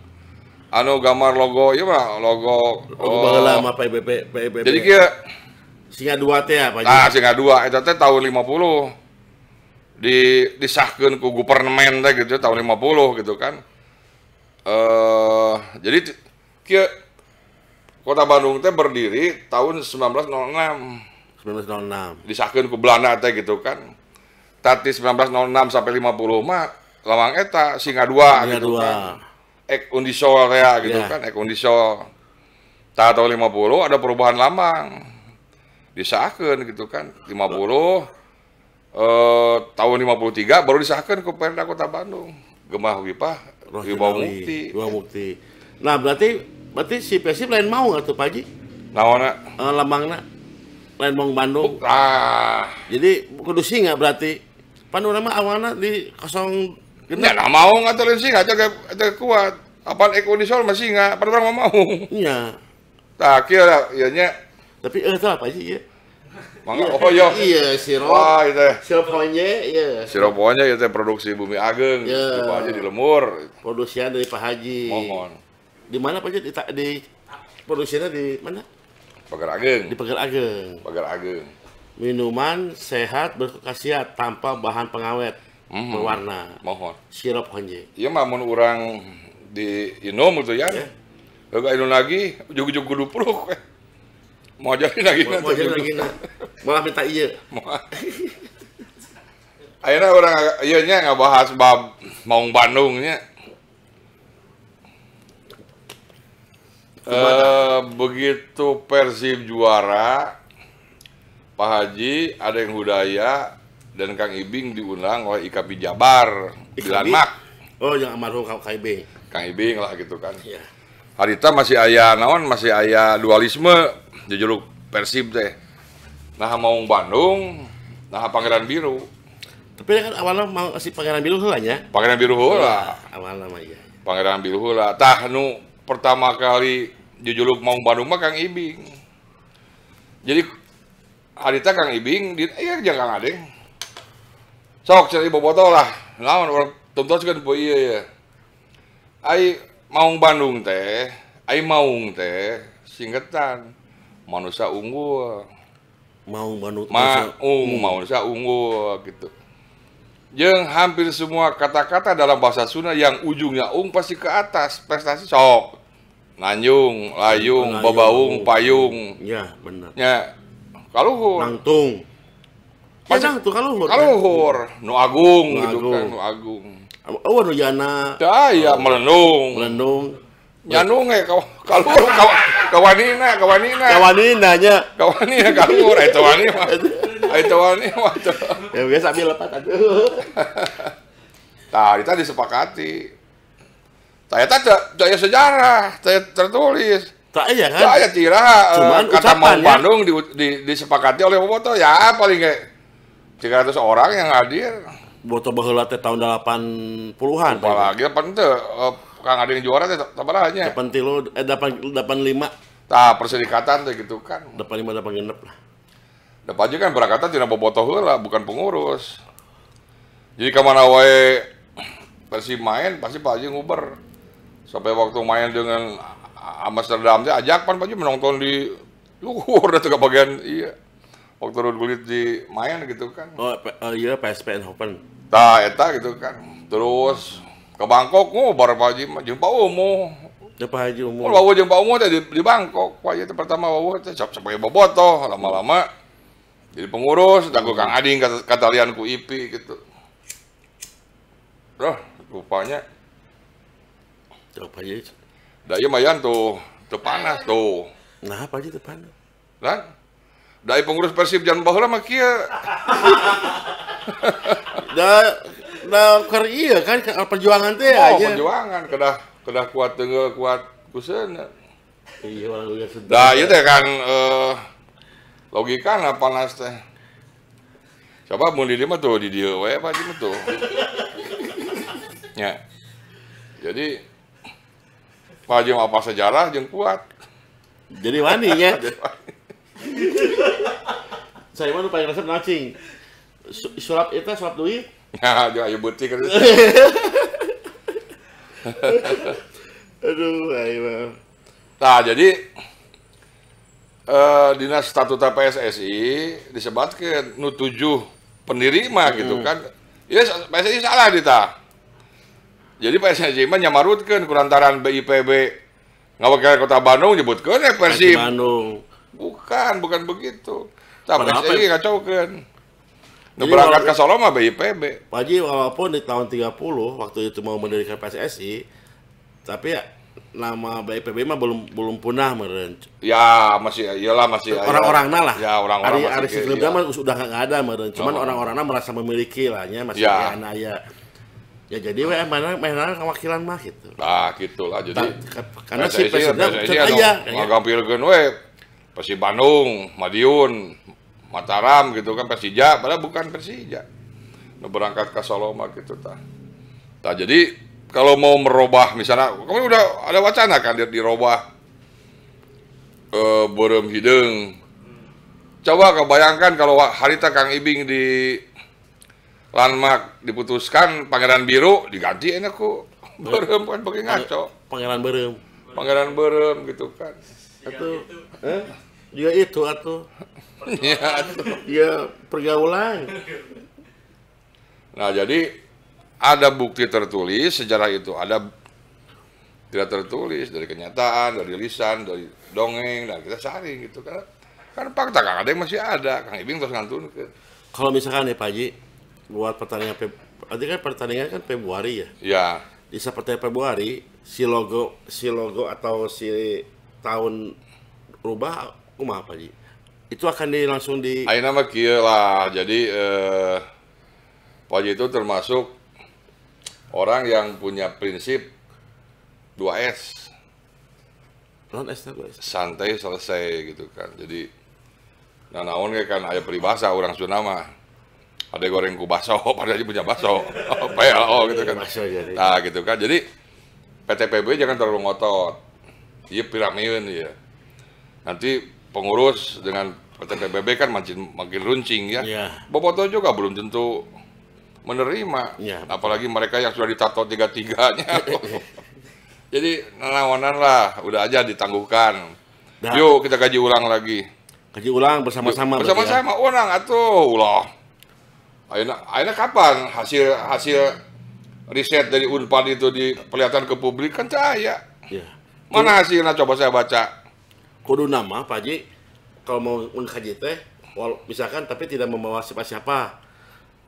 [SPEAKER 1] anu gambar logo ya Pak, logo logo oh, lama eh,
[SPEAKER 2] PBB PBB. Jadi kia
[SPEAKER 1] singa dua teh apa? Ya, ah, singa dua itu teh tahun 50 di disahkan ku gubernmen teh gitu tahun 50 gitu kan. Eh uh, jadi kia Kota Bandung teh berdiri tahun 1906. 1906. Disahkan ke Belanda teh gitu kan. tadi 1906 sampai 50 mah lawang eta singa dua singa gitu dua. kan. Ek undisol gitu ya gitu yeah. kan, ek undisol. Tata 50 ada perubahan Lamang, Disahkan gitu kan, 50 eh, tahun 53 baru disahkan
[SPEAKER 2] ke Perda Kota Bandung. Gemah Wipah, Wibawa Mukti. Wibawa Mukti. Nah berarti berarti si Persib lain mau nggak tuh pagi? Nah, Nah, eh, uh, lambangnya Lembong Bandung. Ah. Jadi kudu singa berarti. Panorama awana di kosong nggak nah, mau ngatulin singa aja gak kuat. Apaan Eko masih nggak? apa orang mau? Iya.
[SPEAKER 1] Tak kira iya nya. Tapi eh itu apa sih ya? Mangga oh yo. Iya, iya sirup. Wah,
[SPEAKER 2] itu. Sirup iya. Sirup
[SPEAKER 1] iya itu iya produksi
[SPEAKER 2] Bumi Ageng. Iya. Di Haji di Lemur. Produksian dari Pak Haji. Mohon. Di mana Pak Haji di, di produksinya di mana? Pagar Ageng. Di Pagar Ageng. Pagar Ageng. Minuman sehat berkhasiat tanpa bahan pengawet mm-hmm. berwarna. Mohon. Sirup honje. Iya mamun orang di Inom itu ya. Yeah.
[SPEAKER 1] Iya. Gak Inom lagi, juga-juga kudu peruk. Mau ajarin lagi Mau ajarin lagi nanti. Malah minta iya. Akhirnya orang iya nya nggak bahas bab maung Bandungnya.
[SPEAKER 2] Uh,
[SPEAKER 1] begitu Persib juara, Pak Haji, ada yang Hudaya dan Kang Ibing diundang oleh IKP Jabar di Mak
[SPEAKER 2] Oh, yang amarhum Kang Ibing. Kang Ibing lah gitu kan. Iya.
[SPEAKER 1] Harita masih ayah naon, masih ayah dualisme jejuluk Persib teh. Nah mau Bandung, nah Pangeran Biru.
[SPEAKER 2] Tapi kan awalnya mau si Pangeran Biru
[SPEAKER 1] lah ya Pangeran Biru lah. Ya, awalnya mah iya. Pangeran Biru lah. Tah nu pertama kali dijuluk mau Bandung mah Kang Ibing. Jadi Adita Kang Ibing, di, iya jangan ada. Sok cari boboto lah. Lawan orang tuntas kan po iya ya. Ai mau Bandung teh, ai mau teh singetan manusia unggul.
[SPEAKER 2] Maung Bandung. manusia
[SPEAKER 1] unggul gitu. Yang hampir semua kata-kata dalam bahasa Sunda yang ujungnya ung pasti ke atas, prestasi sok. Nanyung, layung, babaung, payung.
[SPEAKER 2] Ya, benar.
[SPEAKER 1] Ya. Kaluhur.
[SPEAKER 2] Nangtung. Ya, pasti ya, nangtung kaluhur. Kaluhur. Kan? Nu agung gitu kan, nu agung. Oh, nu yana. Tah, ya, ya melendung melendung Nyanung
[SPEAKER 1] ya kau kaluhur kawanina, kawanina. Kawanina nya. Kawanina kaluhur, itu eh, wanina. [laughs] Ayo tawa Ya biasa ambil lepas aduh. Nah, kita disepakati. Saya tanya, saya sejarah, saya tertulis. Tak iya kan? Saya iya tira. Eh, Cuman kata ucapan, mau ya? Bandung di, di, disepakati oleh boboto ya paling kayak 300 orang yang hadir. Boboto baheula tahun
[SPEAKER 2] 80-an. Apalagi
[SPEAKER 1] penting itu? Kang ada yang juara apa tabaraha nya. tilo, eh 85. Tah perserikatan teh gitu kan. 85 86 lah. Da Paji kan berangkatan tidak bobotoh bukan pengurus. Jadi kemana wae Persib main, pasti Pak Haji nguber. Sampai waktu main dengan Amsterdam dia ajak pan Pak Haji menonton di luhur [laughs] itu ke bagian iya. Waktu Rud Gulit di main gitu kan. Oh, uh, iya PSPN Open. Nah, eta gitu kan. Terus ke Bangkok nguber Pak Haji jeung Pak Umu. Ya Pak Haji Umu. Wawu jeung Pak Umu di, di Bangkok. Pak iya Haji pertama wawu teh sampai bobotoh lama-lama. Hmm jadi pengurus takut Kang Ading katalian ku IP gitu Duh, rupanya Coba ya Dah iya mayan tuh teu panas tuh
[SPEAKER 2] nah apa aja teu panas
[SPEAKER 1] dan dari pengurus Persib jangan baheula mah kia. Dah, [laughs] dah
[SPEAKER 2] keur iya kan perjuangan ya oh, aja perjuangan
[SPEAKER 1] kedah kedah kuat tengah kuat kusen.
[SPEAKER 2] iya orang udah da ieu iya teh kan
[SPEAKER 1] uh, logika na panas teh coba mau di mah tuh di dia wae apa di tuh ya jadi pajem apa
[SPEAKER 2] sejarah jeng kuat jadi ya [laughs] saya mau paling resep nacing surap itu surap duit ya jangan ayo butik kan [laughs] aduh ayo
[SPEAKER 1] nah jadi uh, dinas statuta PSSI disebutkan ke nu tujuh pendiri mah hmm. gitu kan ya PSSI salah dita jadi PSSI mah nyamarutkan kurantaran BIPB ngawakil kota Bandung nyebutkan ya Persib
[SPEAKER 2] Bandung bukan
[SPEAKER 1] bukan begitu tapi PSSI kacau kan Nah, berangkat ke Solo mah BIPB.
[SPEAKER 2] Pak Haji, walaupun di tahun 30 waktu itu mau mendirikan PSSI, tapi ya nama baik PBB mah belum belum punah meren.
[SPEAKER 1] Ya masih iyalah masih orang-orangnya lah. Ya orang-orang masih. Ada sebelumnya
[SPEAKER 2] sudah nggak ada meren. Cuman oh. Nah. orang-orangnya merasa memiliki lahnya masih ya. anak ya. Ya jadi weh mana mainan kewakilan mah gitu.
[SPEAKER 1] Nah gitulah jadi. karena nah, si presiden aja. Anu, iya, ya, Ngagampirkeun we Persib Bandung, Madiun, Mataram gitu kan Persija, padahal bukan Persija. Nah, berangkat ke Solo mah gitu tah. Nah, jadi kalau mau merubah misalnya kamu udah ada wacana kan dia dirubah e, eh, berem hidung coba bayangkan kalau harita Kang Ibing di Landmark diputuskan Pangeran Biru diganti enak kok [laughs] berem kan pakai ngaco Pangeran berem Pangeran berem gitu kan atau
[SPEAKER 2] eh? itu atau [laughs] ya, ya pergaulan
[SPEAKER 1] nah jadi ada bukti tertulis sejarah itu ada tidak tertulis dari kenyataan dari lisan dari dongeng dan kita saring gitu kan kan fakta kang ada yang masih ada
[SPEAKER 2] kang ibing terus ngantun ke kalau misalkan ya Pak JI buat pertandingan Nanti kan pertandingan kan Februari ya ya di pertandingan Februari si logo si logo atau si tahun rubah rumah apa JI itu akan di, langsung
[SPEAKER 1] di Ayo nama kia lah jadi eh, Pak JI itu termasuk orang yang punya prinsip 2S non S santai selesai gitu kan jadi nah naon kayak kan ayah peribahasa orang Sunama ada goreng kubaso, [laughs] padahal dia punya baso [laughs] PLO ya, oh, gitu iya, kan nah gitu kan jadi PTPB jangan terlalu ngotot iya piramiun ya nanti pengurus dengan PTPB kan makin makin runcing ya, ya. Boboto juga belum tentu menerima. Ya, Apalagi mereka yang sudah ditato tiga-tiganya. [laughs] Jadi nawanan lah, udah aja ditangguhkan. Nah. Yuk kita kaji ulang lagi. Kaji ulang bersama-sama. Ya? Bersama-sama, ya? Oh, ulang atuh ulah. akhirnya, aina kapan hasil hasil riset dari Unpad itu diperlihatkan ke publik kan cahaya. Ya. Mana hasilnya
[SPEAKER 2] coba saya baca. Kudu nama Pak Haji kalau mau mengkaji teh misalkan tapi tidak membawa siapa-siapa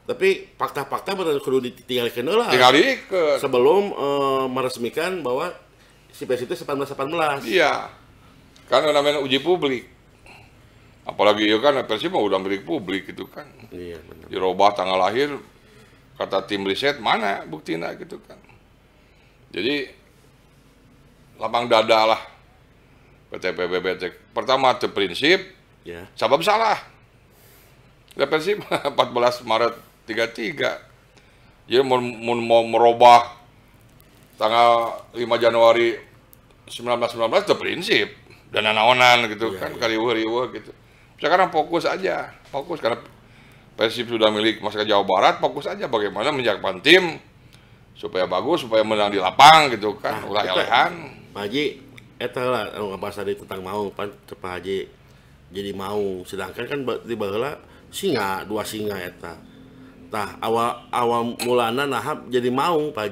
[SPEAKER 2] tapi fakta-fakta perlu ditinggalkan lah ke... sebelum uh, meresmikan bahwa si PS itu 1918 iya kan namanya uji publik apalagi ya kan Persib mau
[SPEAKER 1] udah milik publik gitu kan iya benar dirobah tanggal lahir kata tim riset mana buktinya gitu kan jadi lapang dada lah PTPBBT pertama itu prinsip ya. sabab salah Persib [laughs] 14 Maret tiga tiga jadi mau, mau, merubah tanggal lima Januari sembilan belas 1919 itu prinsip dan naonan gitu ya, kan ya. kariwa-riwa gitu sekarang fokus aja fokus karena prinsip sudah milik masyarakat Jawa Barat fokus aja bagaimana menyiapkan tim
[SPEAKER 2] supaya bagus supaya menang di lapang gitu kan nah, ulah elehan Pak Haji eta eh, lah anu bahasa di tentang mau pan Pak Haji jadi mau sedangkan kan di lah singa dua singa eta Nah, awal awal mulana nahap jadi mau Pak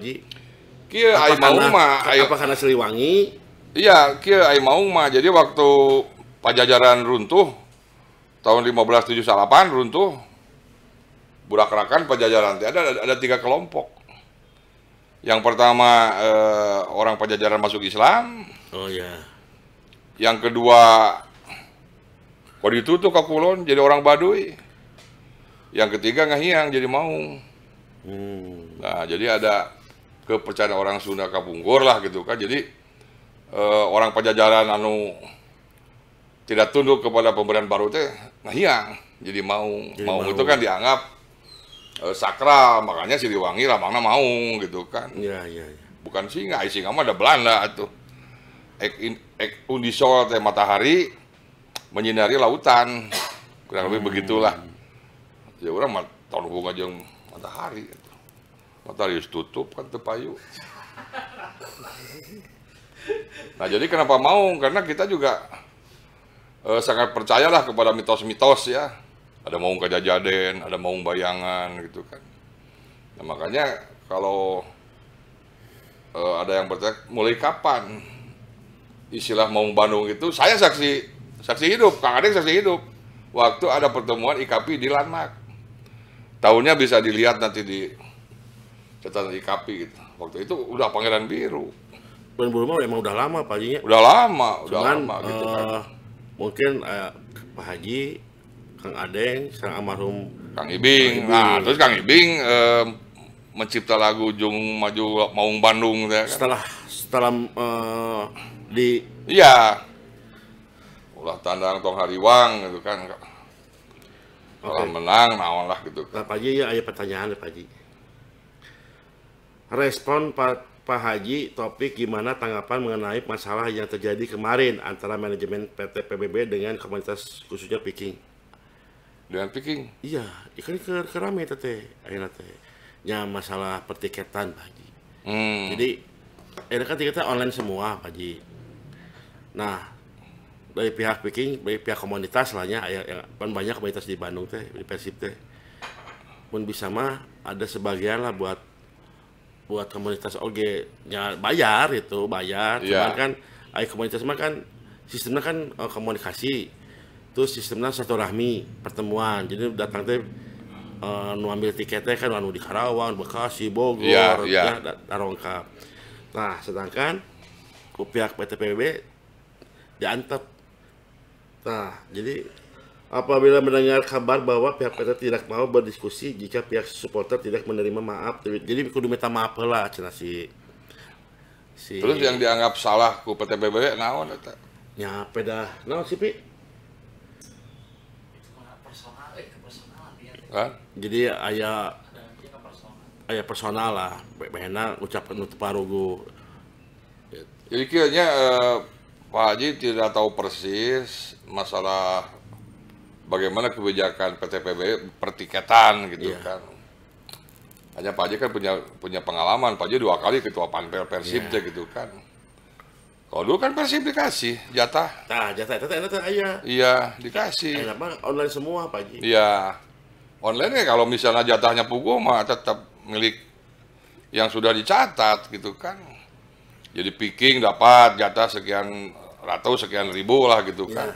[SPEAKER 1] Kia ai mau mah
[SPEAKER 2] ai apa karena Siliwangi? Iya,
[SPEAKER 1] kira ai mau mah. Jadi waktu pajajaran runtuh tahun 1578 runtuh burak rakan pajajaran ada, ada ada tiga kelompok. Yang pertama eh, orang pajajaran masuk Islam. Oh ya. Yang kedua kok ditutup kulon jadi orang Baduy yang ketiga ngehiang jadi mau hmm. nah jadi ada kepercayaan orang Sunda Kapungkur lah gitu kan jadi eh, orang pajajaran anu tidak tunduk kepada pemberian baru teh ngehiang, jadi mau jadi mau, itu kan dianggap eh, sakral makanya Siliwangi Ramangna mau gitu kan ya, ya, ya. bukan singa singa mah ada Belanda tuh ek, in, ek undisol teh matahari menyinari lautan kurang lebih hmm. begitulah ya orang mat, tahun aja yang matahari gitu. matahari tutup kan tepayu nah jadi kenapa mau karena kita juga eh, sangat percayalah kepada mitos-mitos ya ada maung kajajaden ada maung bayangan gitu kan nah makanya kalau eh, ada yang bertanya mulai kapan istilah mau Bandung itu saya saksi saksi hidup Kang Adek saksi hidup waktu ada pertemuan IKP di Landmark Tahunnya bisa dilihat nanti di
[SPEAKER 2] catatan IKP gitu. Waktu itu udah Pangeran Biru. Ben Burma emang udah lama Pak Haji ya? Udah lama, udah Cuman, lama gitu kan. eh, Mungkin uh, Pak Haji, Kang Adeng, Sang Almarhum Kang Ibing. Kang nah, Ibing. Nah, terus Kang Ibing uh, mencipta
[SPEAKER 1] lagu Jung Maju Maung Bandung ya, kan? Setelah
[SPEAKER 2] setelah uh, di
[SPEAKER 1] Iya. Ulah tandang tong hariwang gitu kan
[SPEAKER 2] okay. menang naon lah gitu Pak Haji ya ada iya, pertanyaan Pak Haji respon Pak, Pak Haji topik gimana tanggapan mengenai masalah yang terjadi kemarin antara manajemen PT PBB dengan komunitas khususnya Peking. dengan Peking? iya ikan ke kerame tete akhirnya tete. ya masalah pertiketan Pak Haji hmm. jadi ini kan tiketnya online semua Pak Haji nah dari pihak Peking, dari pihak komunitas lah ya, ya, ya, kan banyak komunitas di Bandung teh, di Persib teh. Pun bisa mah ada sebagian lah buat buat komunitas oge ya bayar itu bayar yeah. cuman kan ay komunitas mah kan sistemnya kan eh, komunikasi terus sistemnya satu rahmi pertemuan jadi datang teh uh, nu ambil tiketnya kan anu di Karawang Bekasi Bogor yeah, gitu yeah. ya Tarongka. nah sedangkan ku pihak PBB diantep Nah, jadi apabila mendengar kabar bahwa pihak PT tidak mau berdiskusi jika pihak supporter tidak menerima maaf, jadi kudu minta maaf
[SPEAKER 1] lah cina si, si Terus yang dianggap salah ku PT PBB naon eta?
[SPEAKER 2] Ya, peda naon sih, Pi? Kan? Jadi ayah ayah personal lah, behena ucapan untuk parugu. Jadi kiranya uh,
[SPEAKER 1] Pak Haji tidak tahu persis masalah bagaimana kebijakan PT PBB pertiketan gitu yeah. kan. Hanya Pak Haji kan punya punya pengalaman, Pak Haji dua kali ketua panpel Persib yeah. gitu kan. Kalau dulu kan Persib dikasih jatah. Nah, jatah
[SPEAKER 2] jatah ternyata ayah
[SPEAKER 1] Iya, dikasih. Eh, apa
[SPEAKER 2] online semua Pak Haji?
[SPEAKER 1] Iya. Online ya kalau misalnya jatahnya Pugo mah tetap milik yang sudah dicatat gitu kan. Jadi picking dapat jatah sekian atau sekian ribu lah gitu iya. kan.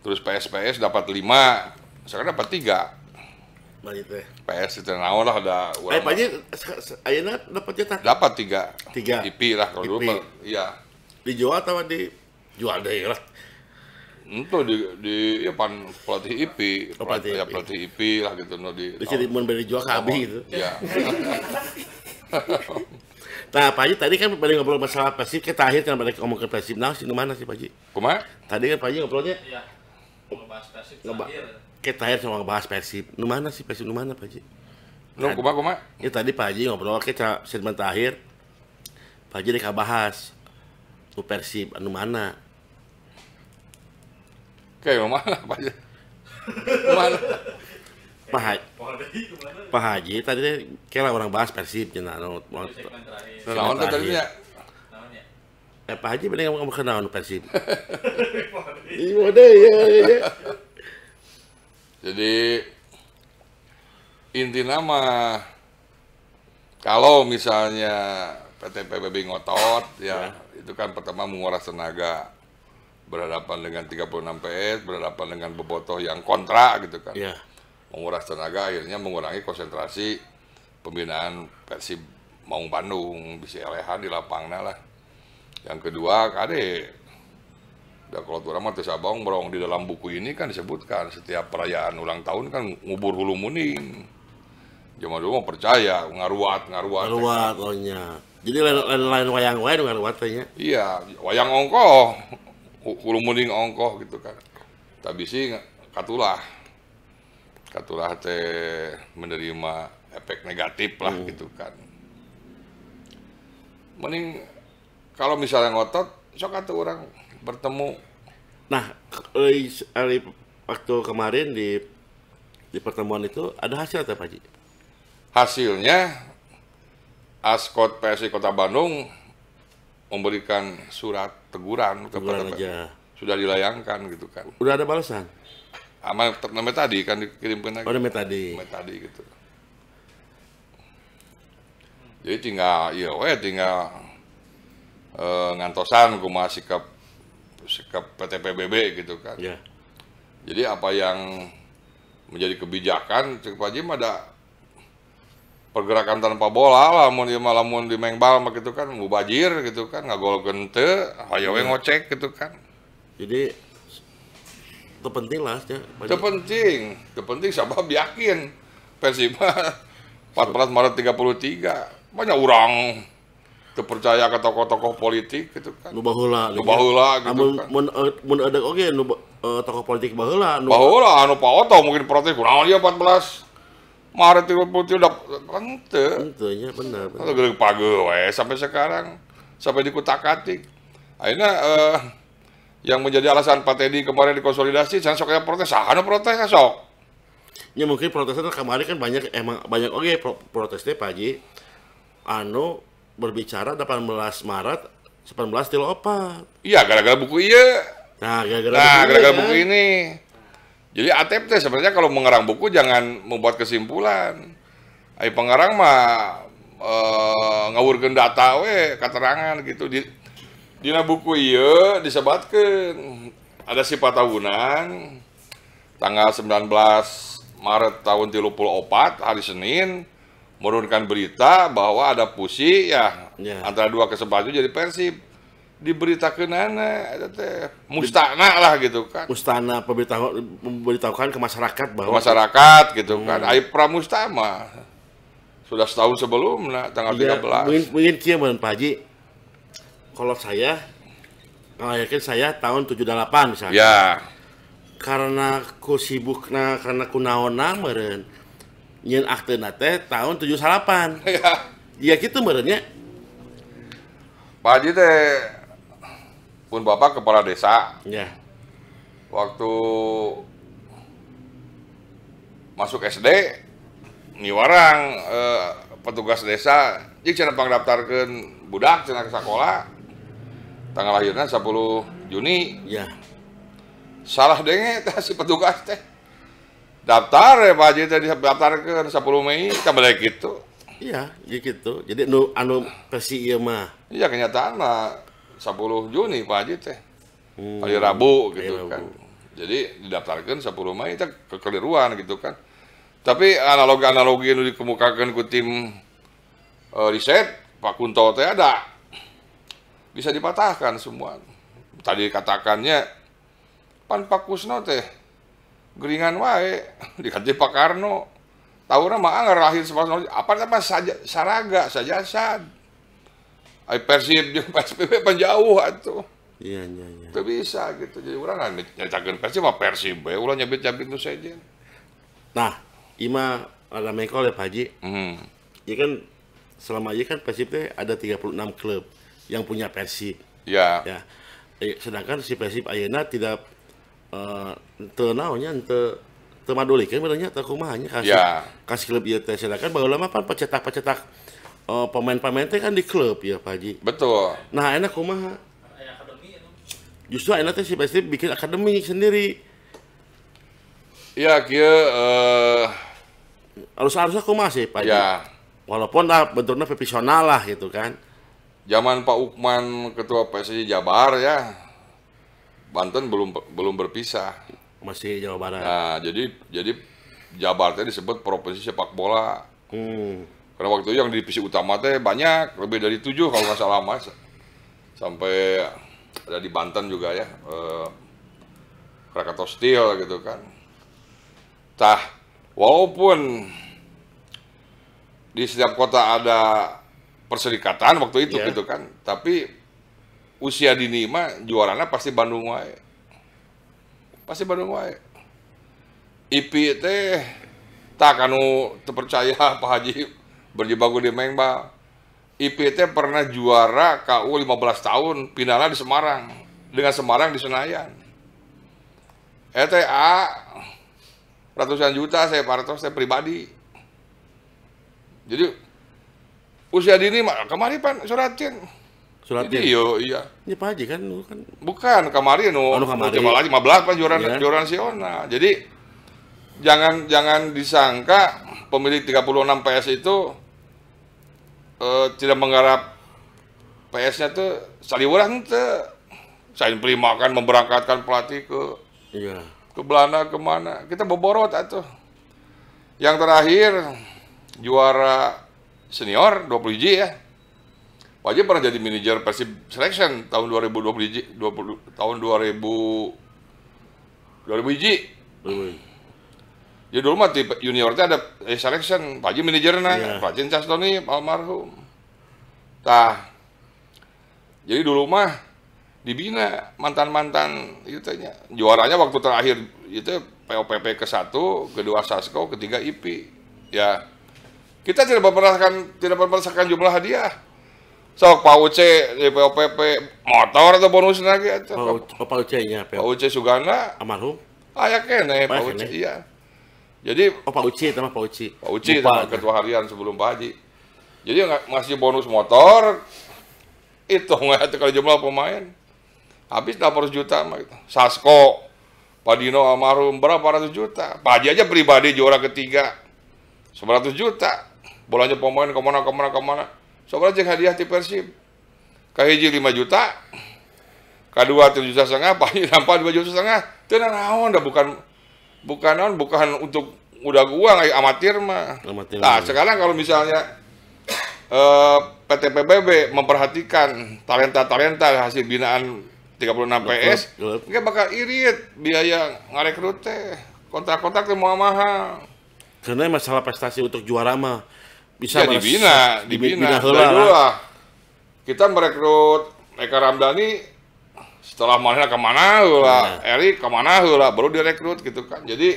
[SPEAKER 1] Terus PSPS dapat 5, sekarang dapat 3. PS nah, itu ya. naon lah ada eh, urang. Ay, pagi ayeuna dapat cetak. Dapat 3. 3. IP lah kalau dulu iya. Dijual atau di jual deh lah. Itu di di ya pan pelatih IP, oh, pelatih, ya,
[SPEAKER 2] pelatih IP lah gitu no di. Di sini mau beri jual ke Abi gitu. Iya. [laughs] Nah, Pak Haji tadi kan pada ngobrol masalah Persib, kita akhir kan pada ngomong ke Persib. Nah, sih mana sih Pak Haji? Kuma? Tadi kan Pak Haji ngobrolnya. Iya. Ngebahas Persib Kita akhir sama ngebahas Persib. Nu mana sih Persib? Nu mana Pak Haji? Nu nah, kuma kuma? Ya tadi Pak Haji ngobrol kita segmen terakhir. Pak Haji dikabahas bahas. Nu Persib, nu mana? Kayak mana Pak Haji? mana? Pak Haji, Pak Haji tadi kira orang bahas persib cina, orang Kenaon kan tadi ya. Eh Pak Haji ngomong kenaon Persib. [laughs] Iya deh ya. Jadi
[SPEAKER 1] inti nama kalau misalnya PT PBB ngotot ya, ya itu kan pertama menguras tenaga berhadapan dengan 36 PS berhadapan dengan bobotoh yang kontra gitu kan ya. menguras tenaga akhirnya mengurangi konsentrasi pembinaan Persib mau Bandung bisa lehan di lapangnya lah yang kedua kade udah kalau tuh ramah abang berong di dalam buku ini kan disebutkan setiap perayaan ulang tahun kan ngubur hulu muning zaman dulu mau percaya ngaruat ngaruat ngaruat ohnya
[SPEAKER 2] jadi lain lain wayang wayang ngaruat
[SPEAKER 1] iya wayang ongkoh hulu muning ongkoh gitu kan tapi sih katulah katulah teh menerima efek negatif lah hmm. gitu kan mending kalau misalnya ngotot sok atau orang bertemu
[SPEAKER 2] nah eh, waktu kemarin di di pertemuan itu ada hasil apa Pak Haji? hasilnya
[SPEAKER 1] Askot PSI Kota Bandung memberikan surat teguran, teguran kepada aja. sudah dilayangkan gitu kan
[SPEAKER 2] udah ada balasan
[SPEAKER 1] sama namanya tadi kan dikirimkan lagi. Oh, tadi. tadi gitu jadi tinggal iya weh tinggal e, ngantosan kumaha sikap sikap PT PBB gitu kan yeah. jadi apa yang menjadi kebijakan cukup Pak Jim ada pergerakan tanpa bola lamun di malamun di mengbal gitu kan mubajir gitu kan nggak gol gente ayo yeah. ngocek gitu kan jadi
[SPEAKER 2] itu penting lah ya itu
[SPEAKER 1] penting, sabab yakin Persib 14 Maret 33 banyak orang terpercaya ke tokoh-tokoh politik gitu kan nu baheula nu gitu. baheula gitu anu kan
[SPEAKER 2] mun eh, mun ada oke nu eh, tokoh politik baheula nu baheula
[SPEAKER 1] anu paoto mungkin protes kurang dia 14 Maret itu putih udah henteu henteu nya bener bener geus page sampai sekarang sampai dikutak-atik akhirnya eh, yang menjadi alasan Pak Teddy kemarin dikonsolidasi saya sok yang protes ah anu protes ah, sok
[SPEAKER 2] ya mungkin protesnya kemarin kan banyak emang banyak oke oge protesnya Pak Haji anu berbicara 18 Maret 18 opat iya gara-gara buku iya nah gara-gara nah, buku, iya. buku ini jadi ATP sebenarnya kalau mengarang
[SPEAKER 1] buku jangan membuat kesimpulan Ayo pengarang mah e, eh, ngawurkan data we keterangan gitu di Dina buku iya disebatkan ada sifat tahunan tanggal 19 Maret tahun 34 hari Senin menurunkan berita bahwa ada pusi ya yeah. antara dua kesempatan itu jadi persib
[SPEAKER 2] diberitakan nana mustana lah gitu kan mustana pemberitahu, memberitahukan ke masyarakat bahwa ke masyarakat
[SPEAKER 1] gitu hmm. kan Aib Pramustama sudah setahun sebelum nah, tanggal ya, belas
[SPEAKER 2] mungkin, mungkin kia Pak Haji kalau saya yakin saya tahun tujuh delapan misalnya ya karena ku sibuk nah karena ku naon meren nyen aktena teh tahun tujuh 78. [laughs] Iya. Ya gitu merenya. Pak Haji teh pun Bapak kepala
[SPEAKER 1] desa. Iya. Waktu masuk SD niwarang eh, petugas desa jadi cina pangdaftarkan budak cina ke sekolah tanggal lahirnya 10 Juni ya salah denge si petugas teh daftar ya Pak Haji tadi daftar ke 10 Mei kita kembali gitu iya ya gitu jadi nu
[SPEAKER 2] anu versi iya mah
[SPEAKER 1] iya kenyataan lah 10 Juni Pak Haji teh hmm. hari Rabu gitu Ayo, kan jadi didaftarkan 10 Mei kita kekeliruan gitu kan tapi analogi-analogi yang dikemukakan ke tim e, riset Pak Kunto teh ada bisa dipatahkan semua tadi katakannya pan Pak Kusno teh geringan wae [laughs] dikasih Pak Karno tahunnya ah, nama anggar lahir sepasang apa apa saja saraga saja sad ay persib jeung [laughs] psbb panjauh tuh
[SPEAKER 2] iya iya iya
[SPEAKER 1] itu bisa gitu jadi orang nggak nyatakan persib apa persib ya ulah nyabit nyabit itu saja
[SPEAKER 2] nah ima ada meko ya Pak Haji hmm. ya kan selama ini iya kan persib ada 36 klub yang punya persib ya, ya. Eh, sedangkan si persib ayana tidak tenaunya eh, ente temaduli kan te madulikeun sebenarnya teu kasih ya. kasih klub ya teh silakan bagaimana mah pan pecetak-pecetak uh, pemain-pemain teh kan di klub ya Pak Haji. Betul. Nah, enak kumaha? Justru enak teh si pasti bikin akademi sendiri. Ya, kia uh... harus harus aku masih Pak Haji. Ya. Walaupun lah bentuknya profesional lah gitu kan. Zaman Pak Ukman ketua PSSI Jabar ya,
[SPEAKER 1] Banten belum belum berpisah. Masih Jawa Barat. Nah, jadi jadi Jabar teh disebut provinsi sepak bola. Hmm. Karena waktu itu yang divisi utama teh banyak, lebih dari tujuh kalau nggak salah mas. Sampai ada di Banten juga ya, eh, Krakatau Steel gitu kan. Tah, walaupun di setiap kota ada perserikatan waktu itu yeah. gitu kan, tapi usia dini mah juaranya pasti Bandung wae. Pasti Bandung wae. Ipi teh tak anu terpercaya [laughs] Pak Haji berjibaku di Mengba. Ipi teh pernah juara KU 15 tahun, finalnya di Semarang dengan Semarang di Senayan. ETA eh, ratusan juta saya partos saya pribadi. Jadi usia dini mah
[SPEAKER 2] pan suratin
[SPEAKER 1] Surat Iya, iya. Ini
[SPEAKER 2] iya. iya, Pak Haji kan, kan- bukan
[SPEAKER 1] Bukan, kemarin nu. Oh, kamari. Coba lagi 15 Pak juara yeah. juara nasional. Jadi jangan jangan disangka pemilik tiga puluh enam PS itu uh, tidak menggarap PS-nya tuh saliwuran tuh saya prima kan memberangkatkan pelatih ke yeah. ke Belanda kemana kita boborot atau yang terakhir juara senior 20 G ya Wajib pernah jadi manajer Persib Selection tahun 2020 20, tahun 2000 2000 hiji. Jadi dulu mah tipe tuh ada eh, selection, Pak manajernya, nah, yeah. Pak Haji Castoni almarhum. Tah. Jadi dulu mah dibina mantan-mantan itu tanya. Juaranya waktu terakhir itu POPP ke satu, kedua Sasko, ketiga IP. Ya, kita tidak memperasakan tidak memperasakan jumlah hadiah sok PAUC di POPP motor atau bonus lagi aja PAUC nya oh, PAUC Sugana almarhum ayah kene PAUC iya
[SPEAKER 2] jadi oh PAUC sama PAUC PAUC sama ketua
[SPEAKER 1] harian sebelum Pak Haji jadi masih bonus motor itu nggak itu kalau jumlah pemain habis 800 juta gitu. Sasko Padino almarhum berapa ratus juta Pak Haji aja pribadi juara ketiga 900 juta bolanya pemain kemana kemana kemana Sobat jeng hadiah di Persib kahiji lima juta kedua tujuh juta setengah [laughs] pahit nampak dua juta setengah itu naon dah bukan bukan naon bukan untuk udah gua kayak amatir mah amatir nah sekarang kalau misalnya eh, PT PBB memperhatikan talenta-talenta hasil binaan 36 PS, nggak bakal irit biaya ngarekrut teh. Kontak-kontak teh mau mahal.
[SPEAKER 2] Karena masalah prestasi untuk juara mah bisa ya, dibina, dibina, dibina, dulu lah.
[SPEAKER 1] Kita merekrut Eka Ramdhani setelah mana kemana lah, iya. Eri kemana lah, baru direkrut gitu kan. Jadi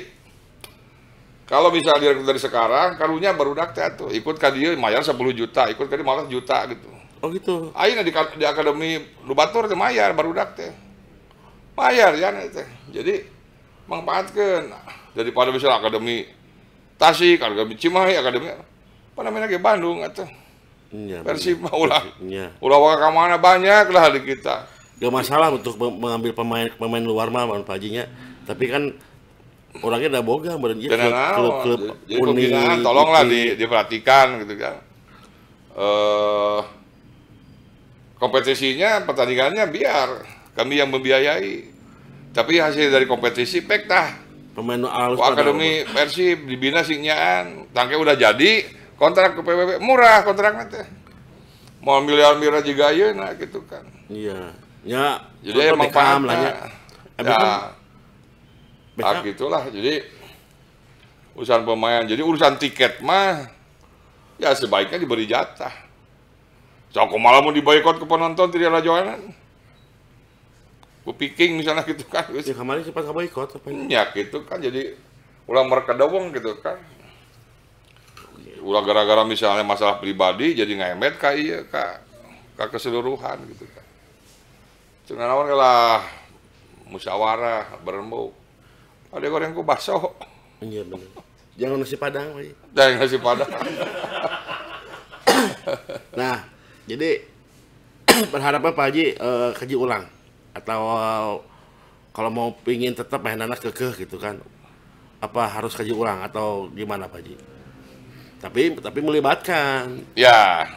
[SPEAKER 1] kalau misalnya direkrut dari sekarang, karunya baru dakte tuh, ikut ke dia mayar 10 juta, ikut ke dia malah juta gitu. Oh gitu. Aina di, di akademi Lubatur teh mayar baru dakte, Mayar ya nanti. Jadi manfaatkan daripada misalnya akademi
[SPEAKER 2] Tasik, akademi Cimahi, akademi
[SPEAKER 1] apa namanya ke Bandung atau
[SPEAKER 2] ya, Persib mah ulah ya. ulah ke mana banyak lah di kita gak masalah untuk mengambil pemain pemain luar mah lawan pajinya tapi kan orangnya udah boga berarti ya, klub, klub, klub jadi tolonglah di,
[SPEAKER 1] diperhatikan gitu kan uh, kompetisinya pertandingannya biar kami yang membiayai tapi hasil dari kompetisi pek tah pemain alus akademi Persib dibina singnyaan tangke udah jadi kontrak ke PBB murah kontraknya teh mau miliar miliar juga ya nah gitu kan
[SPEAKER 2] iya ya jadi emang paham lah ya ya
[SPEAKER 1] nah, gitulah jadi urusan pemain jadi urusan tiket mah ya sebaiknya diberi jatah Coko malah mau diboykot ke penonton tidak ada joanan picking
[SPEAKER 2] misalnya gitu kan. Ya kemarin sempat boykot apa ya? ya
[SPEAKER 1] gitu kan jadi ulang mereka doang gitu kan ulah gara-gara misalnya masalah pribadi jadi ngemet kak iya kak kak keseluruhan gitu kan cuman ya awan kalah musyawarah berembuk ada goreng ku baso iya benar
[SPEAKER 2] jangan nasi padang woy. jangan nasi padang [coughs] nah jadi [coughs] berharapnya Pak Haji uh, eh, kaji ulang atau kalau mau pingin tetap main anak kekeh gitu kan apa harus kaji ulang atau gimana Pak Haji? tapi tapi melibatkan ya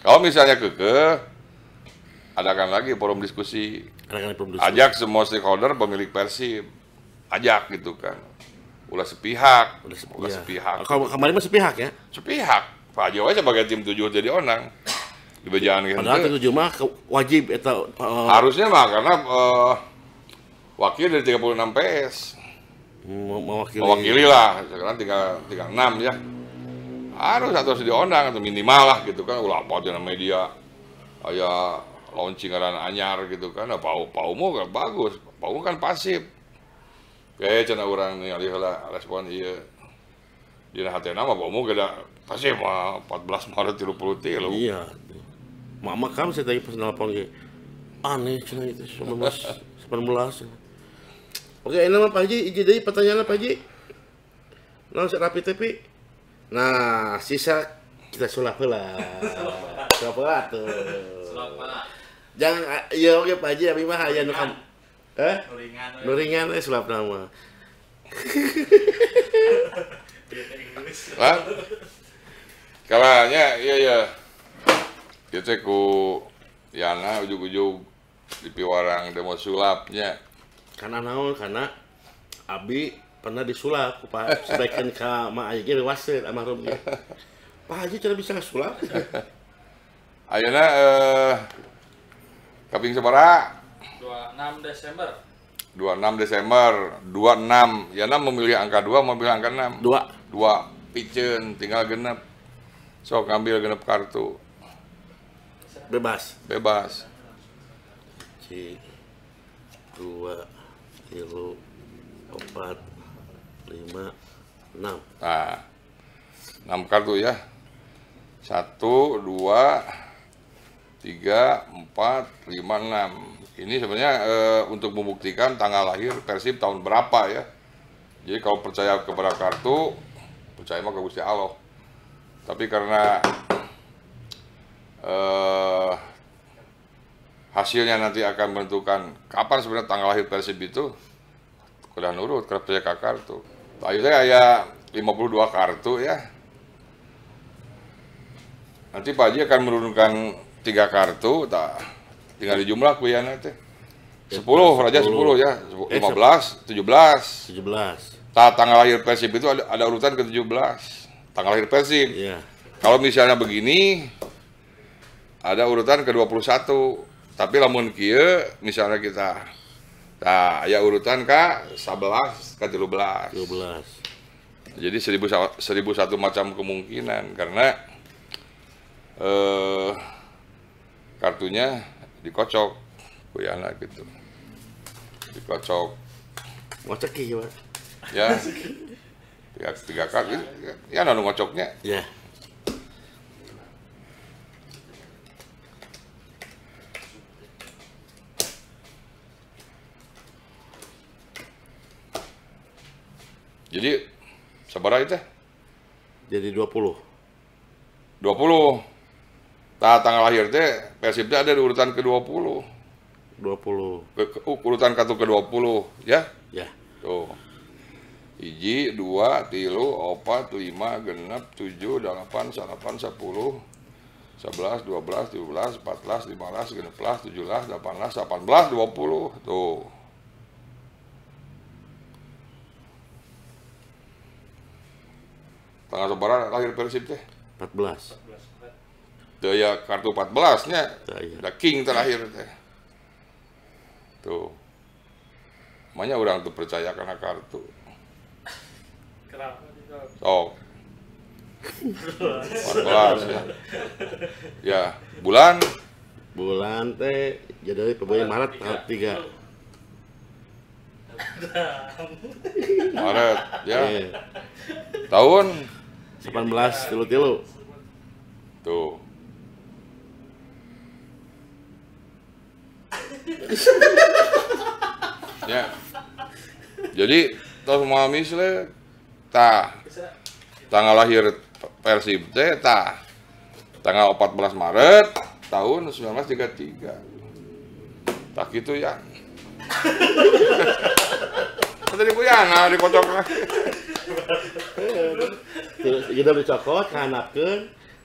[SPEAKER 1] kalau misalnya keke adakan lagi forum diskusi adakan forum diskusi ajak semua stakeholder pemilik persib ajak gitu kan ulah sepihak ulah, sepihak, ulah sepihak Ya. kalau
[SPEAKER 2] kemarin mah sepihak ya
[SPEAKER 1] sepihak Pak jawa sebagai tim tujuh jadi onang di bejaan gitu padahal tim tujuh
[SPEAKER 2] mah wajib atau eh, uh, eh, harusnya
[SPEAKER 1] mah karena uh, wakil dari 36 PS
[SPEAKER 2] hmm, mewakili mewakili lah
[SPEAKER 1] sekarang tinggal tinggal enam ya harus harus diundang atau minimal lah gitu kan ulah apa aja media ayah launching karena anyar gitu kan nah, pau pau mau kan bagus pau kan pasif kayak cina orang nih alih lah respon iya di hati nama pau mau gak pasif mah 14 [laughs] Maret puluh tiga iya
[SPEAKER 2] mama kamu saya tadi pas nelfon gitu aneh cina itu [laughs] sembilan belas Oke, ini mah Pak Haji, izin dari pertanyaan Pak Haji. Nah, rapi tapi Nah, sisa kita sulap lah. sulap lah tuh. Sulap Jangan, ya oke Pak Haji, abis mah hanya nukan. Eh? Nuringan. Nuringan, eh sulap nama. Lah?
[SPEAKER 1] kalanya iya iya. Kita ku Yana ujuk-ujuk di piwarang demo sulapnya.
[SPEAKER 2] Karena naon, karena Abi pernah disulap ku Pak [laughs] sebaikkan ke ma Aji, ge wasit sama Rumi Pak Haji cara bisa sulap.
[SPEAKER 1] Ayeuna uh, kaping Dua
[SPEAKER 2] 26 Desember.
[SPEAKER 1] 26 Desember 26 Yana memilih angka 2 memilih angka 6 2 2 piceun tinggal genep So, ngambil genep kartu
[SPEAKER 2] bebas bebas Cik, dua tilu empat lima, enam.
[SPEAKER 1] Nah, enam kartu ya. Satu, dua, tiga, empat, lima, enam. Ini sebenarnya e, untuk membuktikan tanggal lahir Persib tahun berapa ya. Jadi kalau percaya kepada kartu, percaya mah ke Gusti Allah. Tapi karena e, hasilnya nanti akan menentukan kapan sebenarnya tanggal lahir Persib itu, kalian nurut, kerap percaya ke kartu. Tayu saya kayak 52 kartu ya. Nanti Pak Haji akan menurunkan tiga kartu, tak tinggal dijumlah kuya nanti. sepuluh, Raja sepuluh ya, eh, lima belas, 15, 17. 17. Tak tanggal lahir Persib itu ada, ada urutan ke tujuh belas, Tanggal lahir Persib. Iya. Kalau misalnya begini, ada urutan ke dua puluh satu, Tapi lamun kia, misalnya kita Nah, ya urutan kak 11 ke 13. 13. Jadi 1000 1001 macam kemungkinan karena eh kartunya dikocok ya anak gitu. Dikocok. Ngoceki ya. Ya. tiga, tiga kali Ya nanu ngocoknya. Ya. Yeah. Jadi sabara itu? Jadi 20. 20. Nah, tanggal lahir teh Persib ada di urutan ke-20. 20. Ke, uh, urutan kartu ke-20 ya? Ya. Tuh. Iji, dua, tilu, opat, lima, genep, tujuh, delapan, salapan, sepuluh, sebelas, dua belas, tujuh belas, empat belas, lima belas, genep belas, tujuh belas, delapan belas, delapan belas, dua puluh. Tuh. tanggal sabar lahir Persib teh 14 ya kartu 14 nya da king terakhir teh tuh makanya orang tuh percaya karena kartu
[SPEAKER 2] oh 14 ya ya bulan bulan teh jadi pemain Maret tanggal 3 Maret ya. Yeah. Tahun 18 tilu tilu tuh [laughs]
[SPEAKER 1] ya jadi tos mami le ta tanggal lahir Persib teh ta tanggal 14 Maret tahun 1933 tak itu ya [laughs] Tadi buyana dikocok lagi.
[SPEAKER 2] Kita dicokot, nganapkeun,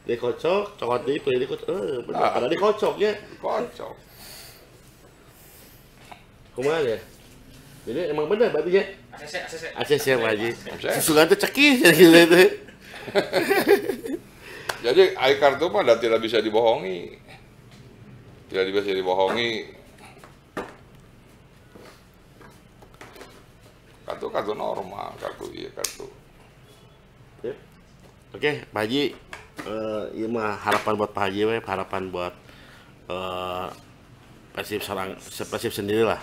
[SPEAKER 2] dikocok, cokot di itu, jadi kocok. Eh, benar. Ada ah. dikocok ya. Kocok. Kumaha ya? Jadi emang benar berarti ya? ACC, ACC. ACC Pak Haji. Susulan tuh cekih ya, gitu itu. Ya,
[SPEAKER 1] jadi air kartu mah tidak bisa dibohongi. Tidak bisa dibohongi
[SPEAKER 2] kartu kartu normal kartu iya kartu oke okay, Pak Haji uh, ini mah harapan buat Pak Haji weh. harapan buat uh, persib serang persib sendiri lah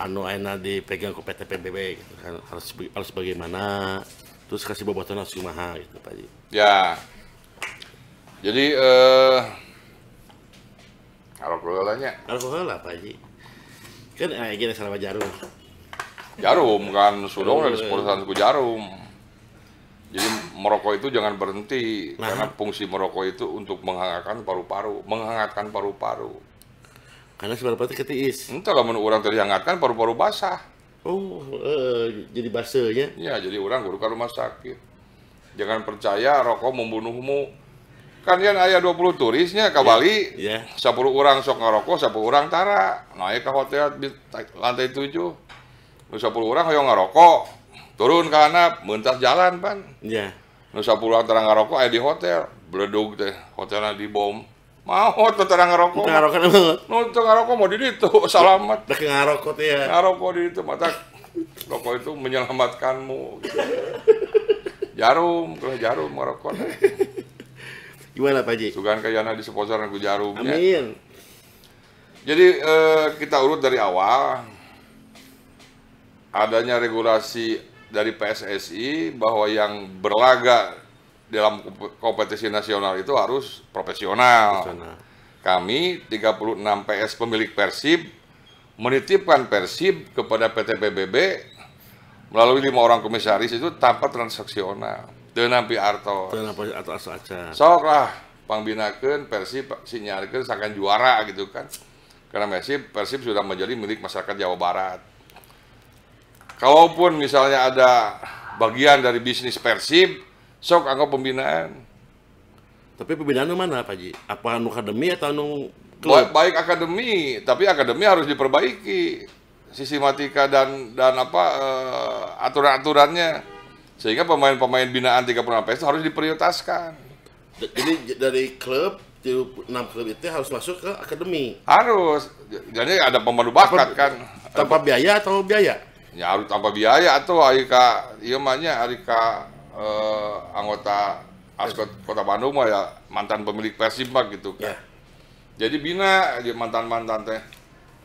[SPEAKER 2] anu aina dipegang ke PT PBB gitu kan harus harus bagaimana terus kasih bobotnya harus kumaha gitu Pak Haji
[SPEAKER 1] ya jadi uh,
[SPEAKER 2] kalau keluarganya kalau keluarga Pak Haji kan eh gini salah jarum jarum kan sudong dari sepuluh iya. ku jarum
[SPEAKER 1] jadi merokok itu jangan berhenti nah. karena fungsi merokok itu untuk menghangatkan paru-paru, menghangatkan paru-paru. Karena seberapa itu ketiis. Entah hmm, kalau menurut orang terhangatkan paru-paru basah. Oh, uh, jadi basahnya? Ya, iya, jadi orang guru ke rumah sakit. Jangan percaya rokok membunuhmu. Kan kan ayah 20 turisnya ke iya, Bali, yeah. Yeah. 10 orang sok ngerokok, 10 orang tara. Naik ke hotel lantai 7 nusa puluh orang hoyong ngerokok turun ke anak mentas jalan pan iya nusa puluh orang terang ngerokok ayo di hotel beleduk teh hotelnya di bom mau tuh terang ngerokok terang ngerokok nu terang ngerokok mau di itu selamat [laughs] dek ngerokok ya ngerokok di itu mata rokok itu menyelamatkanmu gitu. jarum kalau jarum ngerokok gimana Pak Ji? Sugan di disponsorin ku jarum. Ya. Amin. Jadi eh, kita urut dari awal adanya regulasi dari PSSI bahwa yang berlaga dalam kompetisi nasional itu harus profesional. profesional. Kami 36 PS pemilik Persib menitipkan Persib kepada PT PBB melalui lima orang komisaris itu tanpa transaksional. Tenampi Arto. Tenampi Arto saja. Sok lah pangbinakeun Persib sinyalkan seakan juara gitu kan. Karena Persib Persib sudah menjadi milik masyarakat Jawa Barat kalaupun misalnya ada bagian dari bisnis Persib, sok anggap pembinaan. Tapi pembinaan mana Pak Ji? Apa anu akademi atau anu klub? Baik, baik akademi, tapi akademi harus diperbaiki sistematika dan dan apa uh, aturan-aturannya sehingga pemain-pemain binaan tiga puluh itu harus diprioritaskan. Jadi dari klub enam klub itu harus masuk ke akademi. Harus. Jadi ada pemandu bakat kan. Tanpa biaya atau biaya? ya harus tanpa biaya atau Arika iya mahnya Arika eh, anggota Askot Kota Bandung mah ya mantan pemilik Persib gitu kan. Yeah. Jadi bina dia mantan-mantan teh.